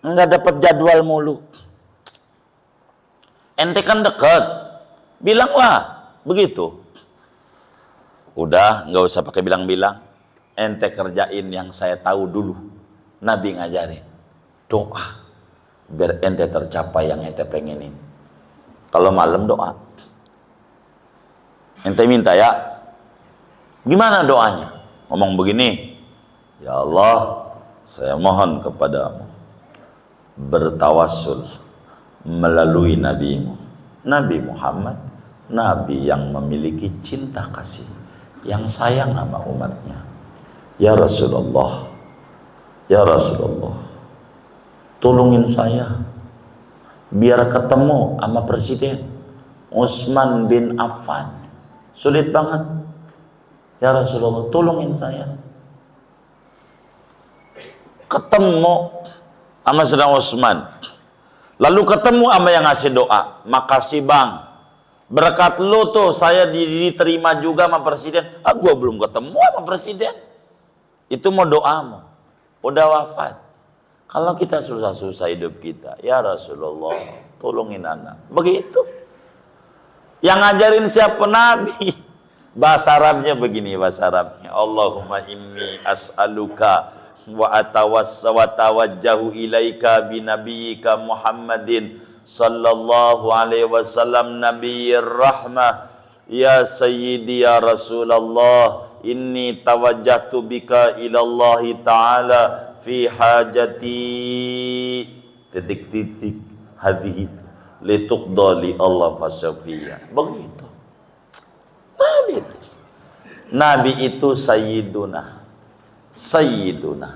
Speaker 1: Enggak dapat jadwal mulu. Ente kan dekat. Bilanglah. Begitu. Udah, nggak usah pakai bilang-bilang ente kerjain yang saya tahu dulu Nabi ngajarin doa biar ente tercapai yang ente pengenin kalau malam doa ente minta ya gimana doanya ngomong begini ya Allah saya mohon kepadamu bertawasul melalui nabimu Nabi Muhammad Nabi yang memiliki cinta kasih yang sayang sama umatnya Ya Rasulullah, Ya Rasulullah, tolongin saya biar ketemu sama Presiden Usman bin Affan. Sulit banget. Ya Rasulullah, tolongin saya. Ketemu sama Sedang Usman, Lalu ketemu sama yang ngasih doa. Makasih bang. Berkat lo tuh saya diterima juga sama presiden. Ah, gua belum ketemu sama presiden. Itu mau doamu. Udah wafat. Kalau kita susah-susah hidup kita, ya Rasulullah, tolongin anak. Begitu. Yang ngajarin siapa Nabi? Bahasa Arabnya begini bahasa Arabnya. Allahumma inni as'aluka wa atawassa wa tawajjahu ilaika bi nabiyyika Muhammadin sallallahu alaihi wasallam nabiyir rahmah ya sayyidi ya Rasulullah inni tawajjahtu bika ilallahi ta'ala fi hajati titik-titik hadhihi litukda li Allah fasafiya begitu Nabi itu Nabi itu sayyiduna sayyiduna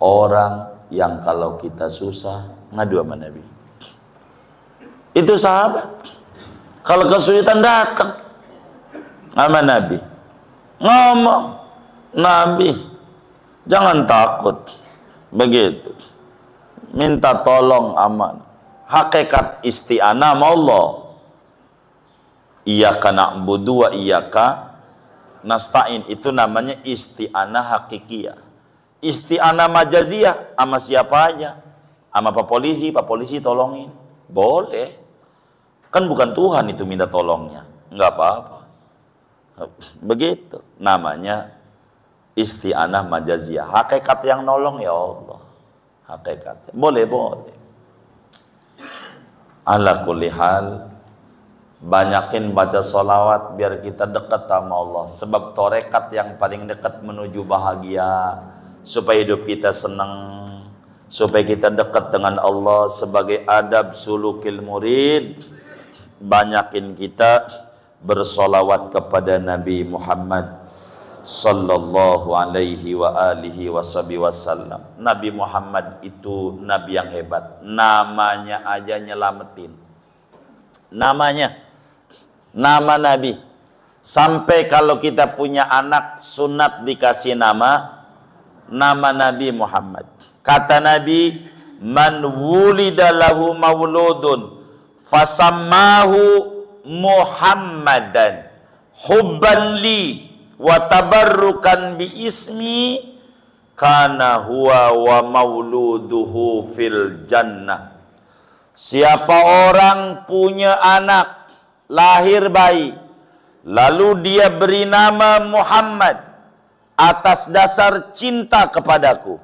Speaker 1: orang yang kalau kita susah ngadu sama Nabi itu sahabat kalau kesulitan datang sama Nabi ngomong Nabi jangan takut begitu minta tolong aman hakikat isti'anah Allah iyyaka na'budu wa ka nasta'in itu namanya isti'anah hakikiyah isti'anah majaziyah sama siapa aja sama pak polisi pak polisi tolongin boleh kan bukan Tuhan itu minta tolongnya nggak apa-apa Begitu. Namanya isti'anah majaziyah. Hakikat yang nolong ya Allah. hakikat Boleh, boleh. Ala kulli hal, banyakin baca solawat biar kita dekat sama Allah. Sebab torekat yang paling dekat menuju bahagia. Supaya hidup kita senang. Supaya kita dekat dengan Allah sebagai adab sulukil murid. Banyakin kita bersolawat kepada Nabi Muhammad sallallahu alaihi wa alihi wasallam. Nabi Muhammad itu nabi yang hebat. Namanya aja nyelamatin. Namanya nama nabi. Sampai kalau kita punya anak sunat dikasih nama nama Nabi Muhammad. Kata Nabi, "Man wulida lahu mauludun fasammahu Muhammadan hubban li wa tabarrukan bi ismi kana huwa wa mauluduhu fil jannah Siapa orang punya anak lahir bayi lalu dia beri nama Muhammad atas dasar cinta kepadaku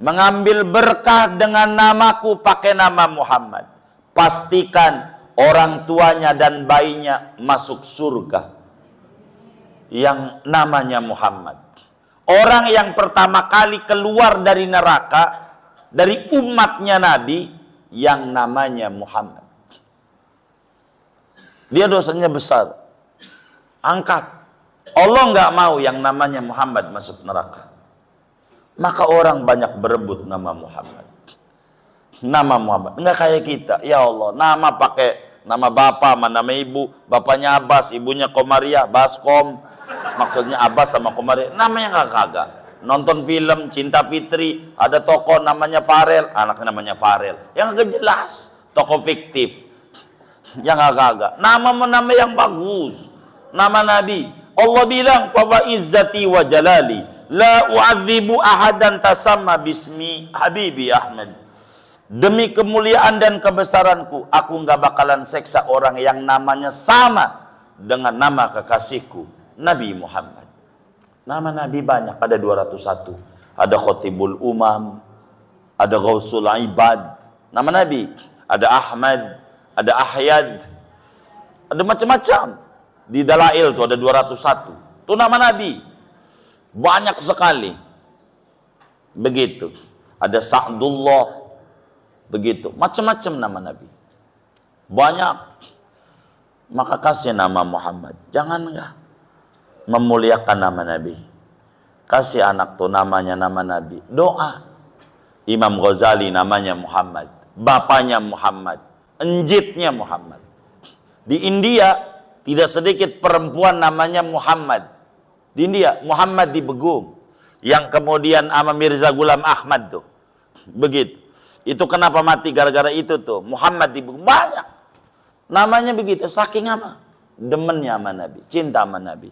Speaker 1: mengambil berkah dengan namaku pakai nama Muhammad pastikan orang tuanya dan bayinya masuk surga yang namanya Muhammad. Orang yang pertama kali keluar dari neraka dari umatnya Nabi yang namanya Muhammad. Dia dosanya besar. Angkat. Allah nggak mau yang namanya Muhammad masuk neraka. Maka orang banyak berebut nama Muhammad. Nama Muhammad. Nggak kayak kita. Ya Allah, nama pakai nama bapak, sama nama ibu, bapaknya Abbas, ibunya Komaria, Baskom, maksudnya Abbas sama Komaria, namanya nggak kagak. Nonton film Cinta Fitri, ada toko namanya Farel, anaknya namanya Farel, yang gak jelas, toko fiktif, yang gak kagak. Nama nama yang bagus, nama Nabi. Allah bilang, Fawa izzati wa jalali, la u'adzibu ahadan tasamma bismi Habibi Ahmad. Demi kemuliaan dan kebesaranku, aku nggak bakalan seksa orang yang namanya sama dengan nama kekasihku, Nabi Muhammad. Nama Nabi banyak, ada 201. Ada Khotibul Umam, ada Ghawsul Ibad, nama Nabi. Ada Ahmad, ada Ahyad, ada macam-macam. Di Dalail itu ada 201. Itu nama Nabi. Banyak sekali. Begitu. Ada Sa'dullah, begitu. Macam-macam nama Nabi. Banyak. Maka kasih nama Muhammad. Jangan enggak memuliakan nama Nabi. Kasih anak tuh namanya nama Nabi. Doa. Imam Ghazali namanya Muhammad. Bapaknya Muhammad. Enjitnya Muhammad. Di India tidak sedikit perempuan namanya Muhammad. Di India, Muhammad di Begum. Yang kemudian sama Mirza Gulam Ahmad tuh. Begitu. Itu kenapa mati gara-gara itu tuh. Muhammad dibunuh. Banyak. Namanya begitu. Saking apa? Demennya sama Nabi. Cinta sama Nabi.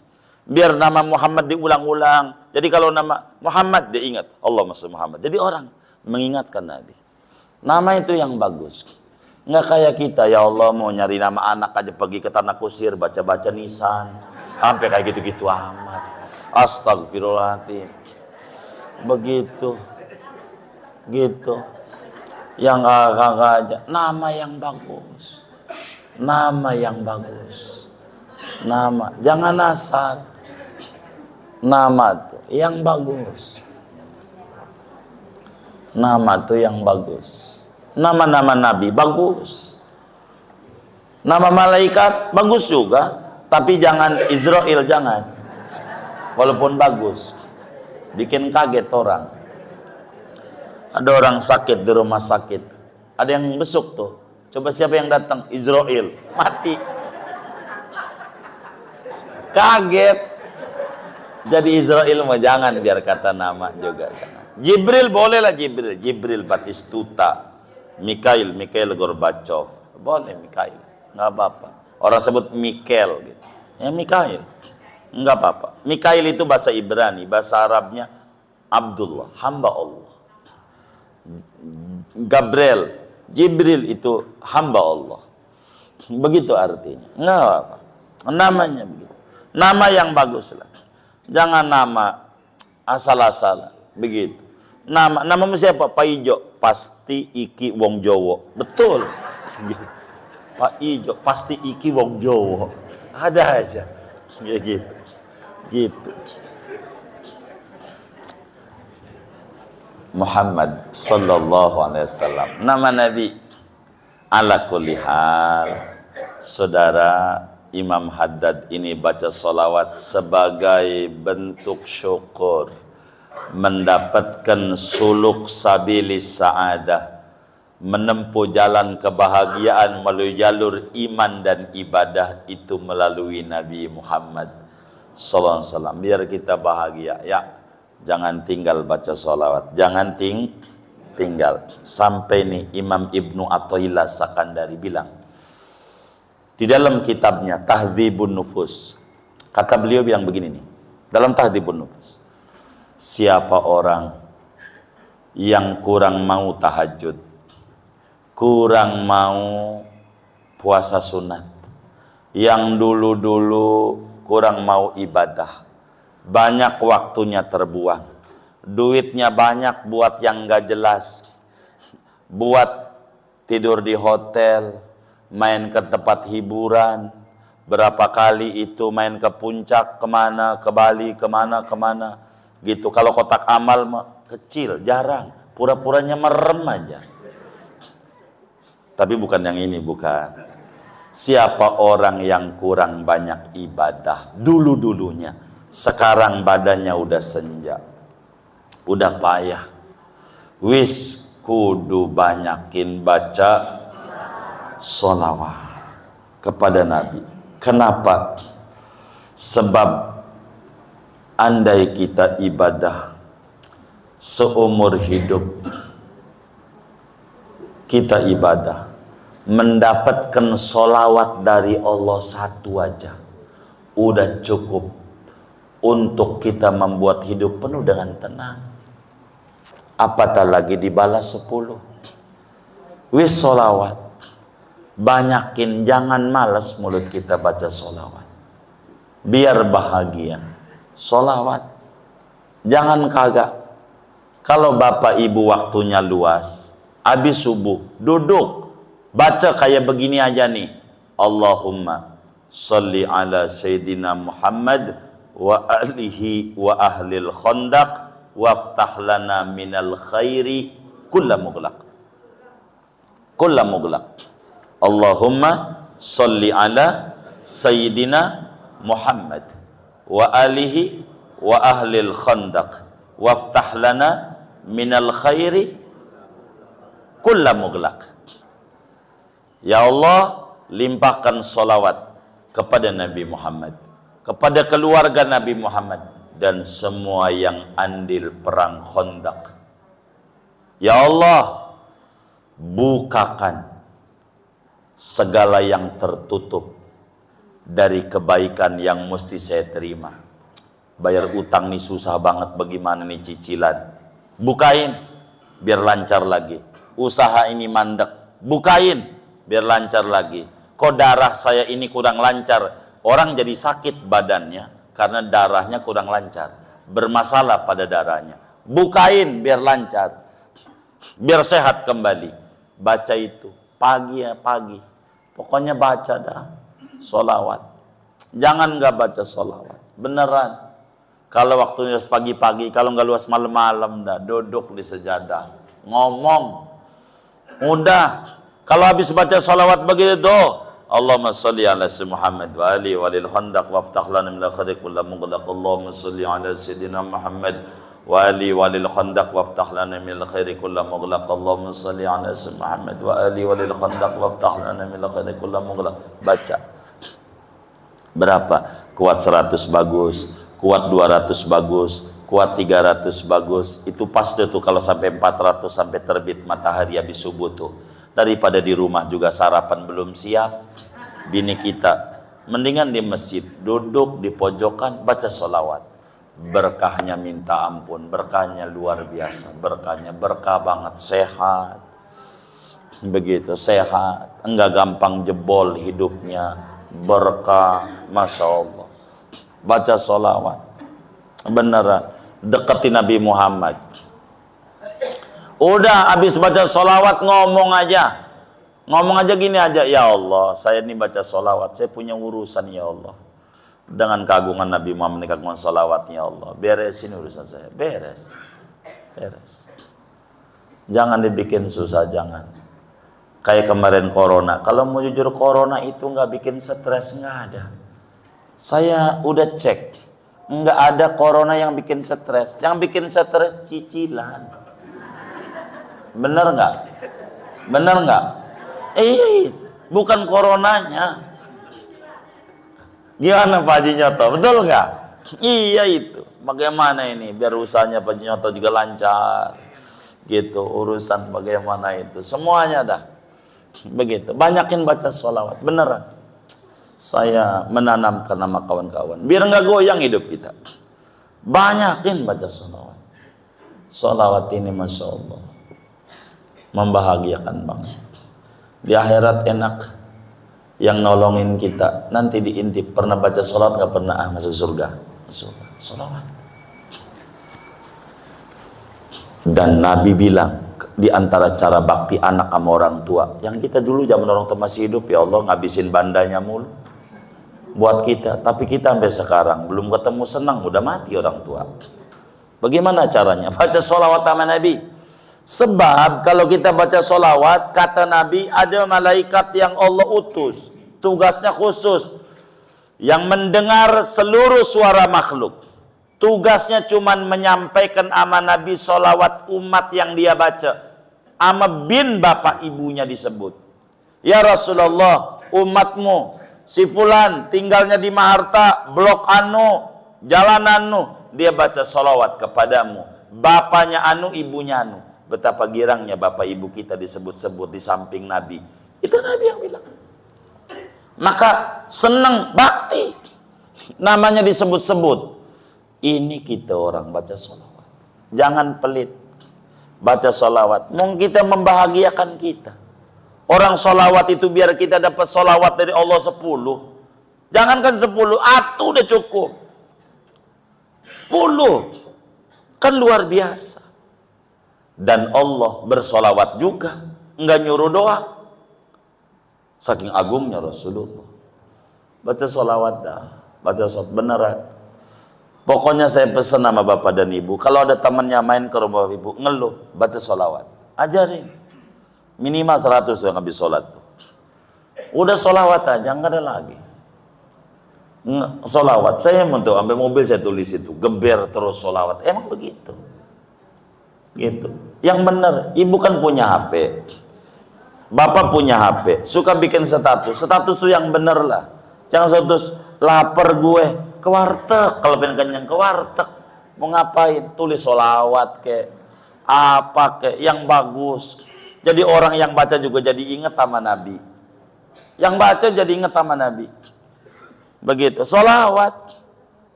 Speaker 1: Biar nama Muhammad diulang-ulang. Jadi kalau nama Muhammad diingat Allah Masih Muhammad. Jadi orang mengingatkan Nabi. Nama itu yang bagus. Nggak kayak kita, ya Allah mau nyari nama anak aja pergi ke tanah kusir, baca-baca nisan. Sampai kayak gitu-gitu amat. Astagfirullahaladzim. Begitu. Gitu yang kagak ah, aja nama yang bagus nama yang bagus nama jangan asal nama tuh yang bagus nama tuh yang bagus nama-nama nabi bagus nama malaikat bagus juga tapi jangan Israel jangan walaupun bagus bikin kaget orang ada orang sakit di rumah sakit. Ada yang besuk tuh. Coba siapa yang datang? Israel. Mati. Kaget. Jadi Israel mau jangan biar kata nama juga. Jibril bolehlah Jibril. Jibril Batistuta. Mikail, Mikail Gorbachev. Boleh Mikail. Nggak apa-apa. Orang sebut Mikael gitu. Ya Mikail. Nggak apa-apa. Mikail itu bahasa Ibrani. Bahasa Arabnya Abdullah. Hamba Allah. Gabriel, Jibril itu hamba Allah. Begitu artinya. Nah, apa. Namanya begitu. Nama yang bagus lah. Jangan nama asal asal Begitu. Nama nama siapa? Pak Ijo. Pasti Iki Wong Jowo. Betul. Pak Ijo. Pasti Iki Wong Jowo. Ada aja. Ya gitu. Gitu. Muhammad sallallahu alaihi wasallam. Nama Nabi ala kulli hal. Saudara Imam Haddad ini baca solawat sebagai bentuk syukur mendapatkan suluk sabilis sa'adah menempuh jalan kebahagiaan melalui jalur iman dan ibadah itu melalui Nabi Muhammad sallallahu alaihi wasallam biar kita bahagia ya Jangan tinggal baca sholawat. Jangan ting tinggal. Sampai nih Imam Ibnu Athaillah Sakandari bilang, di dalam kitabnya Tahdhibun Nufus, kata beliau bilang begini nih, dalam Tahdhibun Nufus, siapa orang yang kurang mau tahajud, kurang mau puasa sunat, yang dulu-dulu kurang mau ibadah, banyak waktunya terbuang. Duitnya banyak buat yang gak jelas. Buat tidur di hotel, main ke tempat hiburan, berapa kali itu main ke puncak, kemana, ke Bali, kemana, kemana. Gitu, kalau kotak amal kecil, jarang. Pura-puranya merem aja. Tapi bukan yang ini, bukan. Siapa orang yang kurang banyak ibadah dulu-dulunya? Sekarang badannya udah senja. Udah payah. Wis kudu banyakin baca solawat kepada Nabi. Kenapa? Sebab andai kita ibadah seumur hidup kita ibadah mendapatkan solawat dari Allah satu aja udah cukup untuk kita membuat hidup penuh dengan tenang. Apatah lagi dibalas sepuluh. Wis solawat. Banyakin, jangan malas mulut kita baca solawat. Biar bahagia. Solawat. Jangan kagak. Kalau bapak ibu waktunya luas, habis subuh, duduk. Baca kayak begini aja nih. Allahumma salli ala Sayyidina Muhammad wa ahlihi wa ahlil khandaq waftah lana minal khairi kulla mughlaq kulla mughlaq Allahumma salli ala sayyidina Muhammad wa alihi wa ahlil khandaq waftah lana minal khairi kulla mughlaq Ya Allah limpahkan solawat kepada Nabi Muhammad kepada keluarga Nabi Muhammad dan semua yang andil perang Khandaq. Ya Allah, bukakan segala yang tertutup dari kebaikan yang mesti saya terima. Bayar utang nih susah banget bagaimana nih cicilan. Bukain biar lancar lagi. Usaha ini mandek. Bukain biar lancar lagi. Kok darah saya ini kurang lancar Orang jadi sakit badannya karena darahnya kurang lancar, bermasalah pada darahnya. Bukain biar lancar, biar sehat kembali. Baca itu pagi ya pagi. Pokoknya baca dah solawat. Jangan nggak baca solawat. Beneran. Kalau waktunya pagi-pagi, kalau nggak luas malam-malam dah, duduk di sejadah, ngomong. Mudah. Kalau habis baca solawat begitu, Allahumma salli ala si Muhammad wa ali wa alil khandaq wa aftak lana min al-khadik wa la mughlaq Allahumma salli ala Muhammad wa ali wa alil khandaq wa aftak lana min al-khadik wa mughlaq Allahumma salli ala si Muhammad wa ali wa alil khandaq wa aftak min al mughlaq baca berapa? kuat seratus bagus kuat dua ratus bagus kuat tiga ratus bagus itu pas tuh kalau sampai ratus sampai terbit matahari habis subuh tuh daripada di rumah juga sarapan belum siap bini kita mendingan di masjid duduk di pojokan baca solawat berkahnya minta ampun berkahnya luar biasa berkahnya berkah banget sehat begitu sehat enggak gampang jebol hidupnya berkah masya Allah baca solawat beneran deketi Nabi Muhammad Udah habis baca solawat ngomong aja. Ngomong aja gini aja, ya Allah, saya ini baca solawat, saya punya urusan ya Allah. Dengan kagungan Nabi Muhammad dengan solawat ya Allah. Beresin urusan saya, beres. Beres. Jangan dibikin susah, jangan. Kayak kemarin corona. Kalau mau jujur corona itu nggak bikin stres, nggak ada. Saya udah cek, nggak ada corona yang bikin stres. Yang bikin stres cicilan. Bener nggak? Bener nggak? Eh, bukan coronanya. Gimana Pak Haji Nyoto? Betul nggak? Iya itu. Bagaimana ini? Biar usahanya Pak Haji Nyoto juga lancar. Gitu, urusan bagaimana itu. Semuanya dah. Begitu. Banyakin baca sholawat. Bener. Saya menanamkan nama kawan-kawan. Biar nggak goyang hidup kita. Banyakin baca sholawat. Sholawat ini Masya Allah membahagiakan banget di akhirat enak yang nolongin kita nanti diintip pernah baca sholat nggak pernah ah masuk surga surga sholat dan Nabi bilang di antara cara bakti anak sama orang tua yang kita dulu zaman orang tua masih hidup ya Allah ngabisin bandanya mulu buat kita tapi kita sampai sekarang belum ketemu senang udah mati orang tua bagaimana caranya baca sholawat sama Nabi Sebab kalau kita baca solawat, kata Nabi ada malaikat yang Allah utus. Tugasnya khusus. Yang mendengar seluruh suara makhluk. Tugasnya cuma menyampaikan ama Nabi solawat umat yang dia baca. Ama bin bapak ibunya disebut. Ya Rasulullah, umatmu, si fulan tinggalnya di Maharta, blok Anu, jalan Anu. Dia baca solawat kepadamu. Bapaknya Anu, ibunya Anu betapa girangnya Bapak Ibu kita disebut-sebut di samping Nabi. Itu Nabi yang bilang. Maka senang bakti. Namanya disebut-sebut. Ini kita orang baca sholawat. Jangan pelit. Baca sholawat. Mungkin kita membahagiakan kita. Orang sholawat itu biar kita dapat sholawat dari Allah sepuluh. Jangankan sepuluh, atu udah cukup. Puluh Kan luar biasa dan Allah bersolawat juga nggak nyuruh doa saking agungnya Rasulullah baca solawat dah baca solawat beneran pokoknya saya pesan sama bapak dan ibu kalau ada temannya main ke rumah ibu ngeluh baca solawat ajarin minimal 100 yang habis solat tuh udah solawat aja nggak ada lagi solawat saya untuk ambil mobil saya tulis itu geber terus solawat emang begitu gitu yang benar, ibu kan punya HP. Bapak punya HP, suka bikin status. Status tuh yang benar lah. Jangan status lapar gue ke warteg, kalau pengen kenyang ke warteg. Mau ngapain? Tulis solawat ke apa ke yang bagus. Jadi orang yang baca juga jadi inget sama Nabi. Yang baca jadi inget sama Nabi. Begitu. Solawat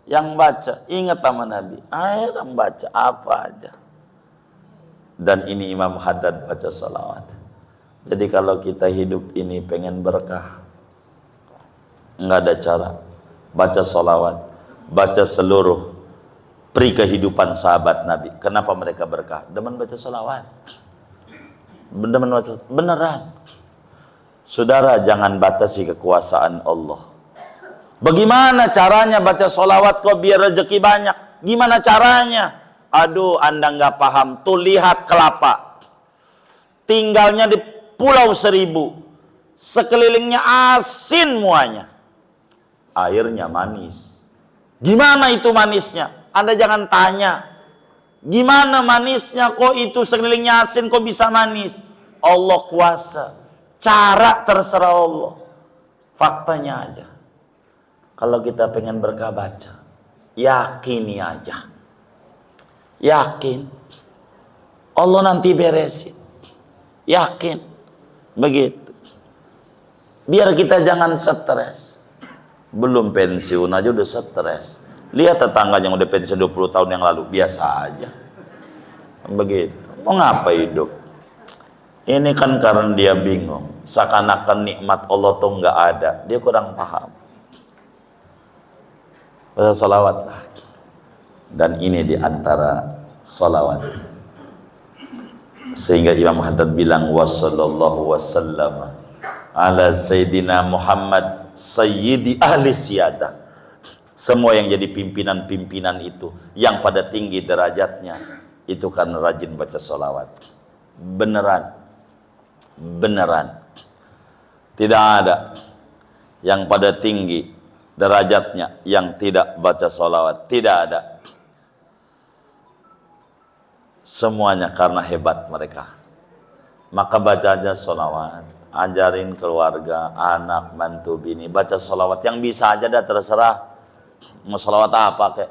Speaker 1: yang baca inget sama Nabi. Ayo baca apa aja dan ini Imam Haddad baca salawat. Jadi kalau kita hidup ini pengen berkah, nggak ada cara. Baca salawat, baca seluruh pri kehidupan sahabat Nabi. Kenapa mereka berkah? Demen baca salawat. Demen baca, beneran. Saudara jangan batasi kekuasaan Allah. Bagaimana caranya baca solawat kok biar rezeki banyak? Gimana caranya? Aduh, Anda nggak paham. Tuh lihat kelapa. Tinggalnya di Pulau Seribu. Sekelilingnya asin muanya. Airnya manis. Gimana itu manisnya? Anda jangan tanya. Gimana manisnya? Kok itu sekelilingnya asin? Kok bisa manis? Allah kuasa. Cara terserah Allah. Faktanya aja. Kalau kita pengen berkah baca, yakini aja Yakin. Allah nanti beresin. Yakin. Begitu. Biar kita jangan stres. Belum pensiun aja udah stres. Lihat tetangga yang udah pensiun 20 tahun yang lalu. Biasa aja. Begitu. Mau ngapa hidup? Ini kan karena dia bingung. Seakan-akan nikmat Allah tuh nggak ada. Dia kurang paham. Baca salawat lagi dan ini di antara salawat sehingga Imam Haddad bilang wasallallahu wasallam ala sayyidina Muhammad sayyidi ahli siyadah semua yang jadi pimpinan-pimpinan itu yang pada tinggi derajatnya itu kan rajin baca solawat beneran beneran tidak ada yang pada tinggi derajatnya yang tidak baca solawat tidak ada semuanya karena hebat mereka. Maka baca aja solawat, ajarin keluarga, anak, mantu, bini, baca solawat Yang bisa aja dah terserah mau solawat apa kek.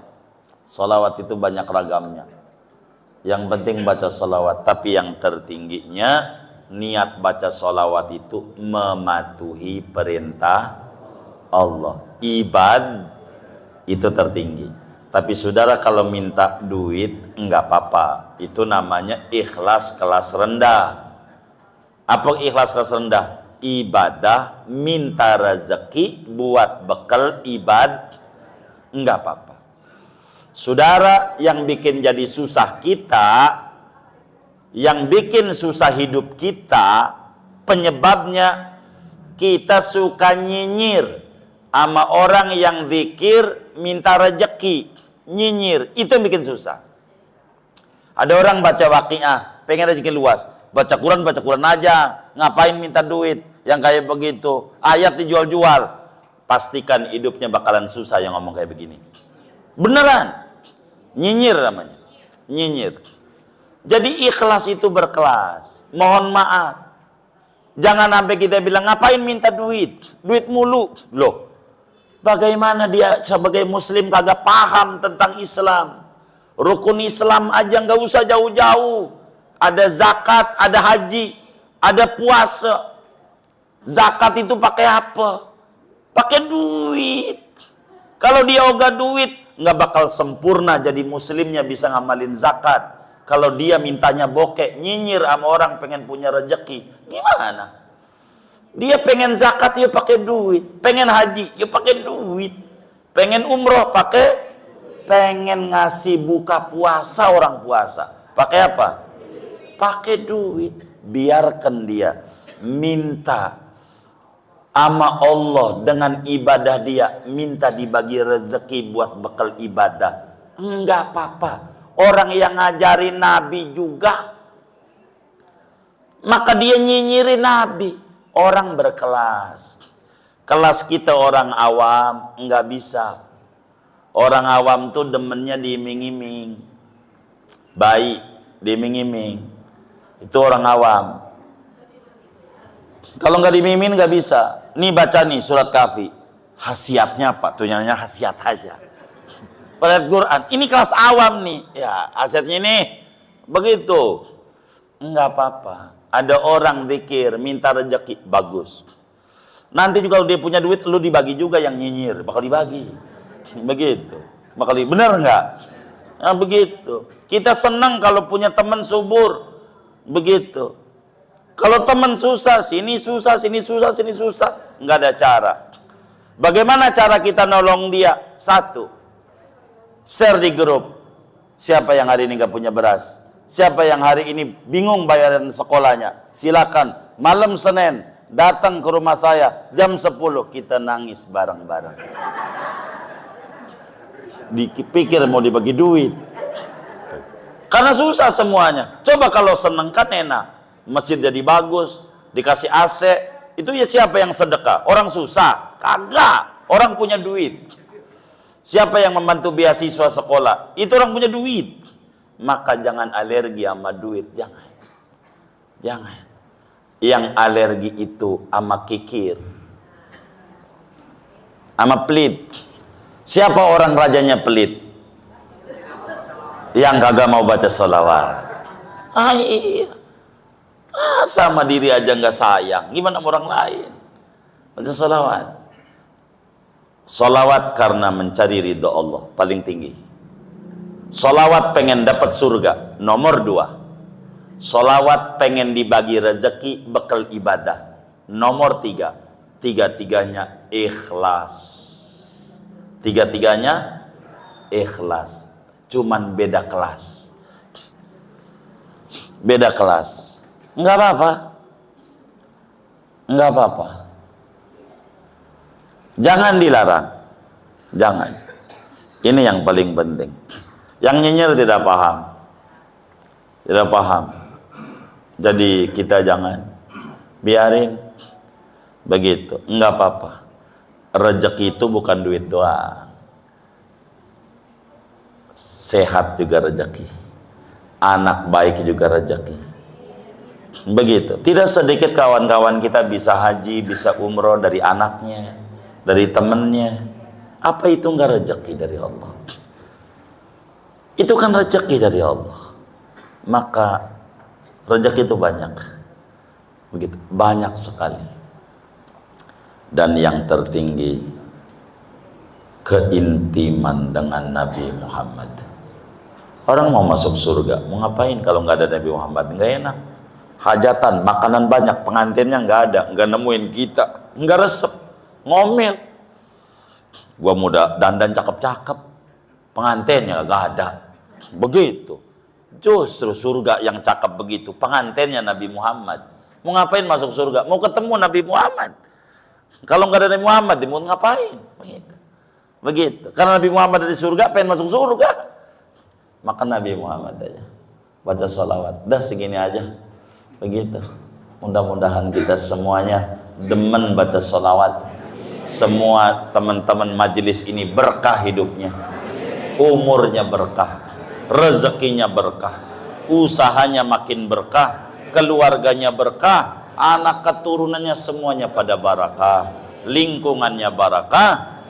Speaker 1: solawat itu banyak ragamnya. Yang penting baca solawat tapi yang tertingginya niat baca solawat itu mematuhi perintah Allah. Ibad itu tertinggi. Tapi saudara kalau minta duit enggak apa-apa. Itu namanya ikhlas kelas rendah. Apa ikhlas kelas rendah? Ibadah minta rezeki buat bekal ibad enggak apa-apa. Saudara yang bikin jadi susah kita, yang bikin susah hidup kita, penyebabnya kita suka nyinyir sama orang yang zikir minta rezeki nyinyir. Itu yang bikin susah. Ada orang baca wakiah, pengen rezeki luas. Baca Quran, baca Quran aja. Ngapain minta duit? Yang kayak begitu. Ayat dijual-jual. Pastikan hidupnya bakalan susah yang ngomong kayak begini. Beneran. Nyinyir namanya. Nyinyir. Jadi ikhlas itu berkelas. Mohon maaf. Jangan sampai kita bilang, ngapain minta duit? Duit mulu. Loh, Bagaimana dia sebagai muslim kagak paham tentang Islam. Rukun Islam aja nggak usah jauh-jauh. Ada zakat, ada haji, ada puasa. Zakat itu pakai apa? Pakai duit. Kalau dia ogah duit, nggak bakal sempurna jadi muslimnya bisa ngamalin zakat. Kalau dia mintanya bokek, nyinyir sama orang pengen punya rejeki, gimana? Dia pengen zakat yuk pakai duit, pengen haji yuk pakai duit, pengen umroh pakai pengen ngasih buka puasa orang puasa. Pakai apa? Pakai duit. Biarkan dia minta ama Allah dengan ibadah dia minta dibagi rezeki buat bekal ibadah. Enggak apa-apa. Orang yang ngajarin Nabi juga maka dia nyinyiri Nabi orang berkelas. Kelas kita orang awam, nggak bisa. Orang awam tuh demennya diiming-iming. Baik, diiming-iming. Itu orang awam. Kalau nggak diiming-iming nggak bisa. Nih baca nih surat kafi. khasiatnya apa? Tuh nyanyanya khasiat aja. Pada Quran, ini kelas awam nih. Ya, asetnya ini begitu. Nggak apa-apa. Ada orang zikir, minta rejeki, bagus. Nanti juga kalau dia punya duit, lu dibagi juga yang nyinyir, bakal dibagi. Begitu. Bakal di, bener nggak? Nah, begitu. Kita senang kalau punya teman subur. Begitu. Kalau teman susah, sini susah, sini susah, sini susah, nggak ada cara. Bagaimana cara kita nolong dia? Satu, share di grup. Siapa yang hari ini nggak punya beras? Siapa yang hari ini bingung bayaran sekolahnya, silakan malam Senin datang ke rumah saya jam 10 kita nangis bareng-bareng. Dipikir mau dibagi duit. Karena susah semuanya. Coba kalau seneng kan enak. Masjid jadi bagus, dikasih AC. Itu ya siapa yang sedekah? Orang susah? Kagak. Orang punya duit. Siapa yang membantu beasiswa sekolah? Itu orang punya duit maka jangan alergi sama duit, jangan. Jangan. Yang alergi itu sama kikir. Sama pelit. Siapa orang rajanya pelit? Yang kagak mau baca solawat. Ah, iya. ah, sama diri aja nggak sayang. Gimana sama orang lain? Baca solawat. Solawat karena mencari ridho Allah paling tinggi. Solawat pengen dapat surga. Nomor dua. Solawat pengen dibagi rezeki bekal ibadah. Nomor tiga. Tiga-tiganya ikhlas. Tiga-tiganya ikhlas. Cuman beda kelas. Beda kelas. Enggak apa-apa. Enggak apa-apa. Jangan dilarang. Jangan. Ini yang paling penting. Yang nyinyir tidak paham. Tidak paham. Jadi kita jangan biarin begitu. Enggak apa-apa. Rezeki itu bukan duit doang. Sehat juga rezeki. Anak baik juga rezeki begitu. Tidak sedikit kawan-kawan kita bisa haji, bisa umroh dari anaknya, dari temannya. Apa itu enggak rezeki dari Allah? Itu kan rezeki dari Allah. Maka rezeki itu banyak. Begitu, banyak sekali. Dan yang tertinggi keintiman dengan Nabi Muhammad. Orang mau masuk surga, mau ngapain kalau nggak ada Nabi Muhammad? Nggak enak. Hajatan, makanan banyak, pengantinnya nggak ada, nggak nemuin kita, nggak resep, ngomel. Gua muda dandan cakep-cakep, pengantinnya gak ada. Begitu. Justru surga yang cakep begitu, pengantinnya Nabi Muhammad. Mau ngapain masuk surga? Mau ketemu Nabi Muhammad. Kalau nggak ada Nabi Muhammad, dia mau ngapain? Begitu. Begitu. Karena Nabi Muhammad dari surga, pengen masuk surga. Maka Nabi Muhammad aja. Baca sholawat. Dah segini aja. Begitu. Mudah-mudahan kita semuanya demen baca sholawat. Semua teman-teman majelis ini berkah hidupnya umurnya berkah, rezekinya berkah, usahanya makin berkah, keluarganya berkah, anak keturunannya semuanya pada barakah, lingkungannya barakah,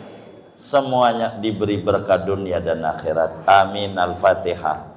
Speaker 1: semuanya diberi berkah dunia dan akhirat. Amin. Al-Fatihah.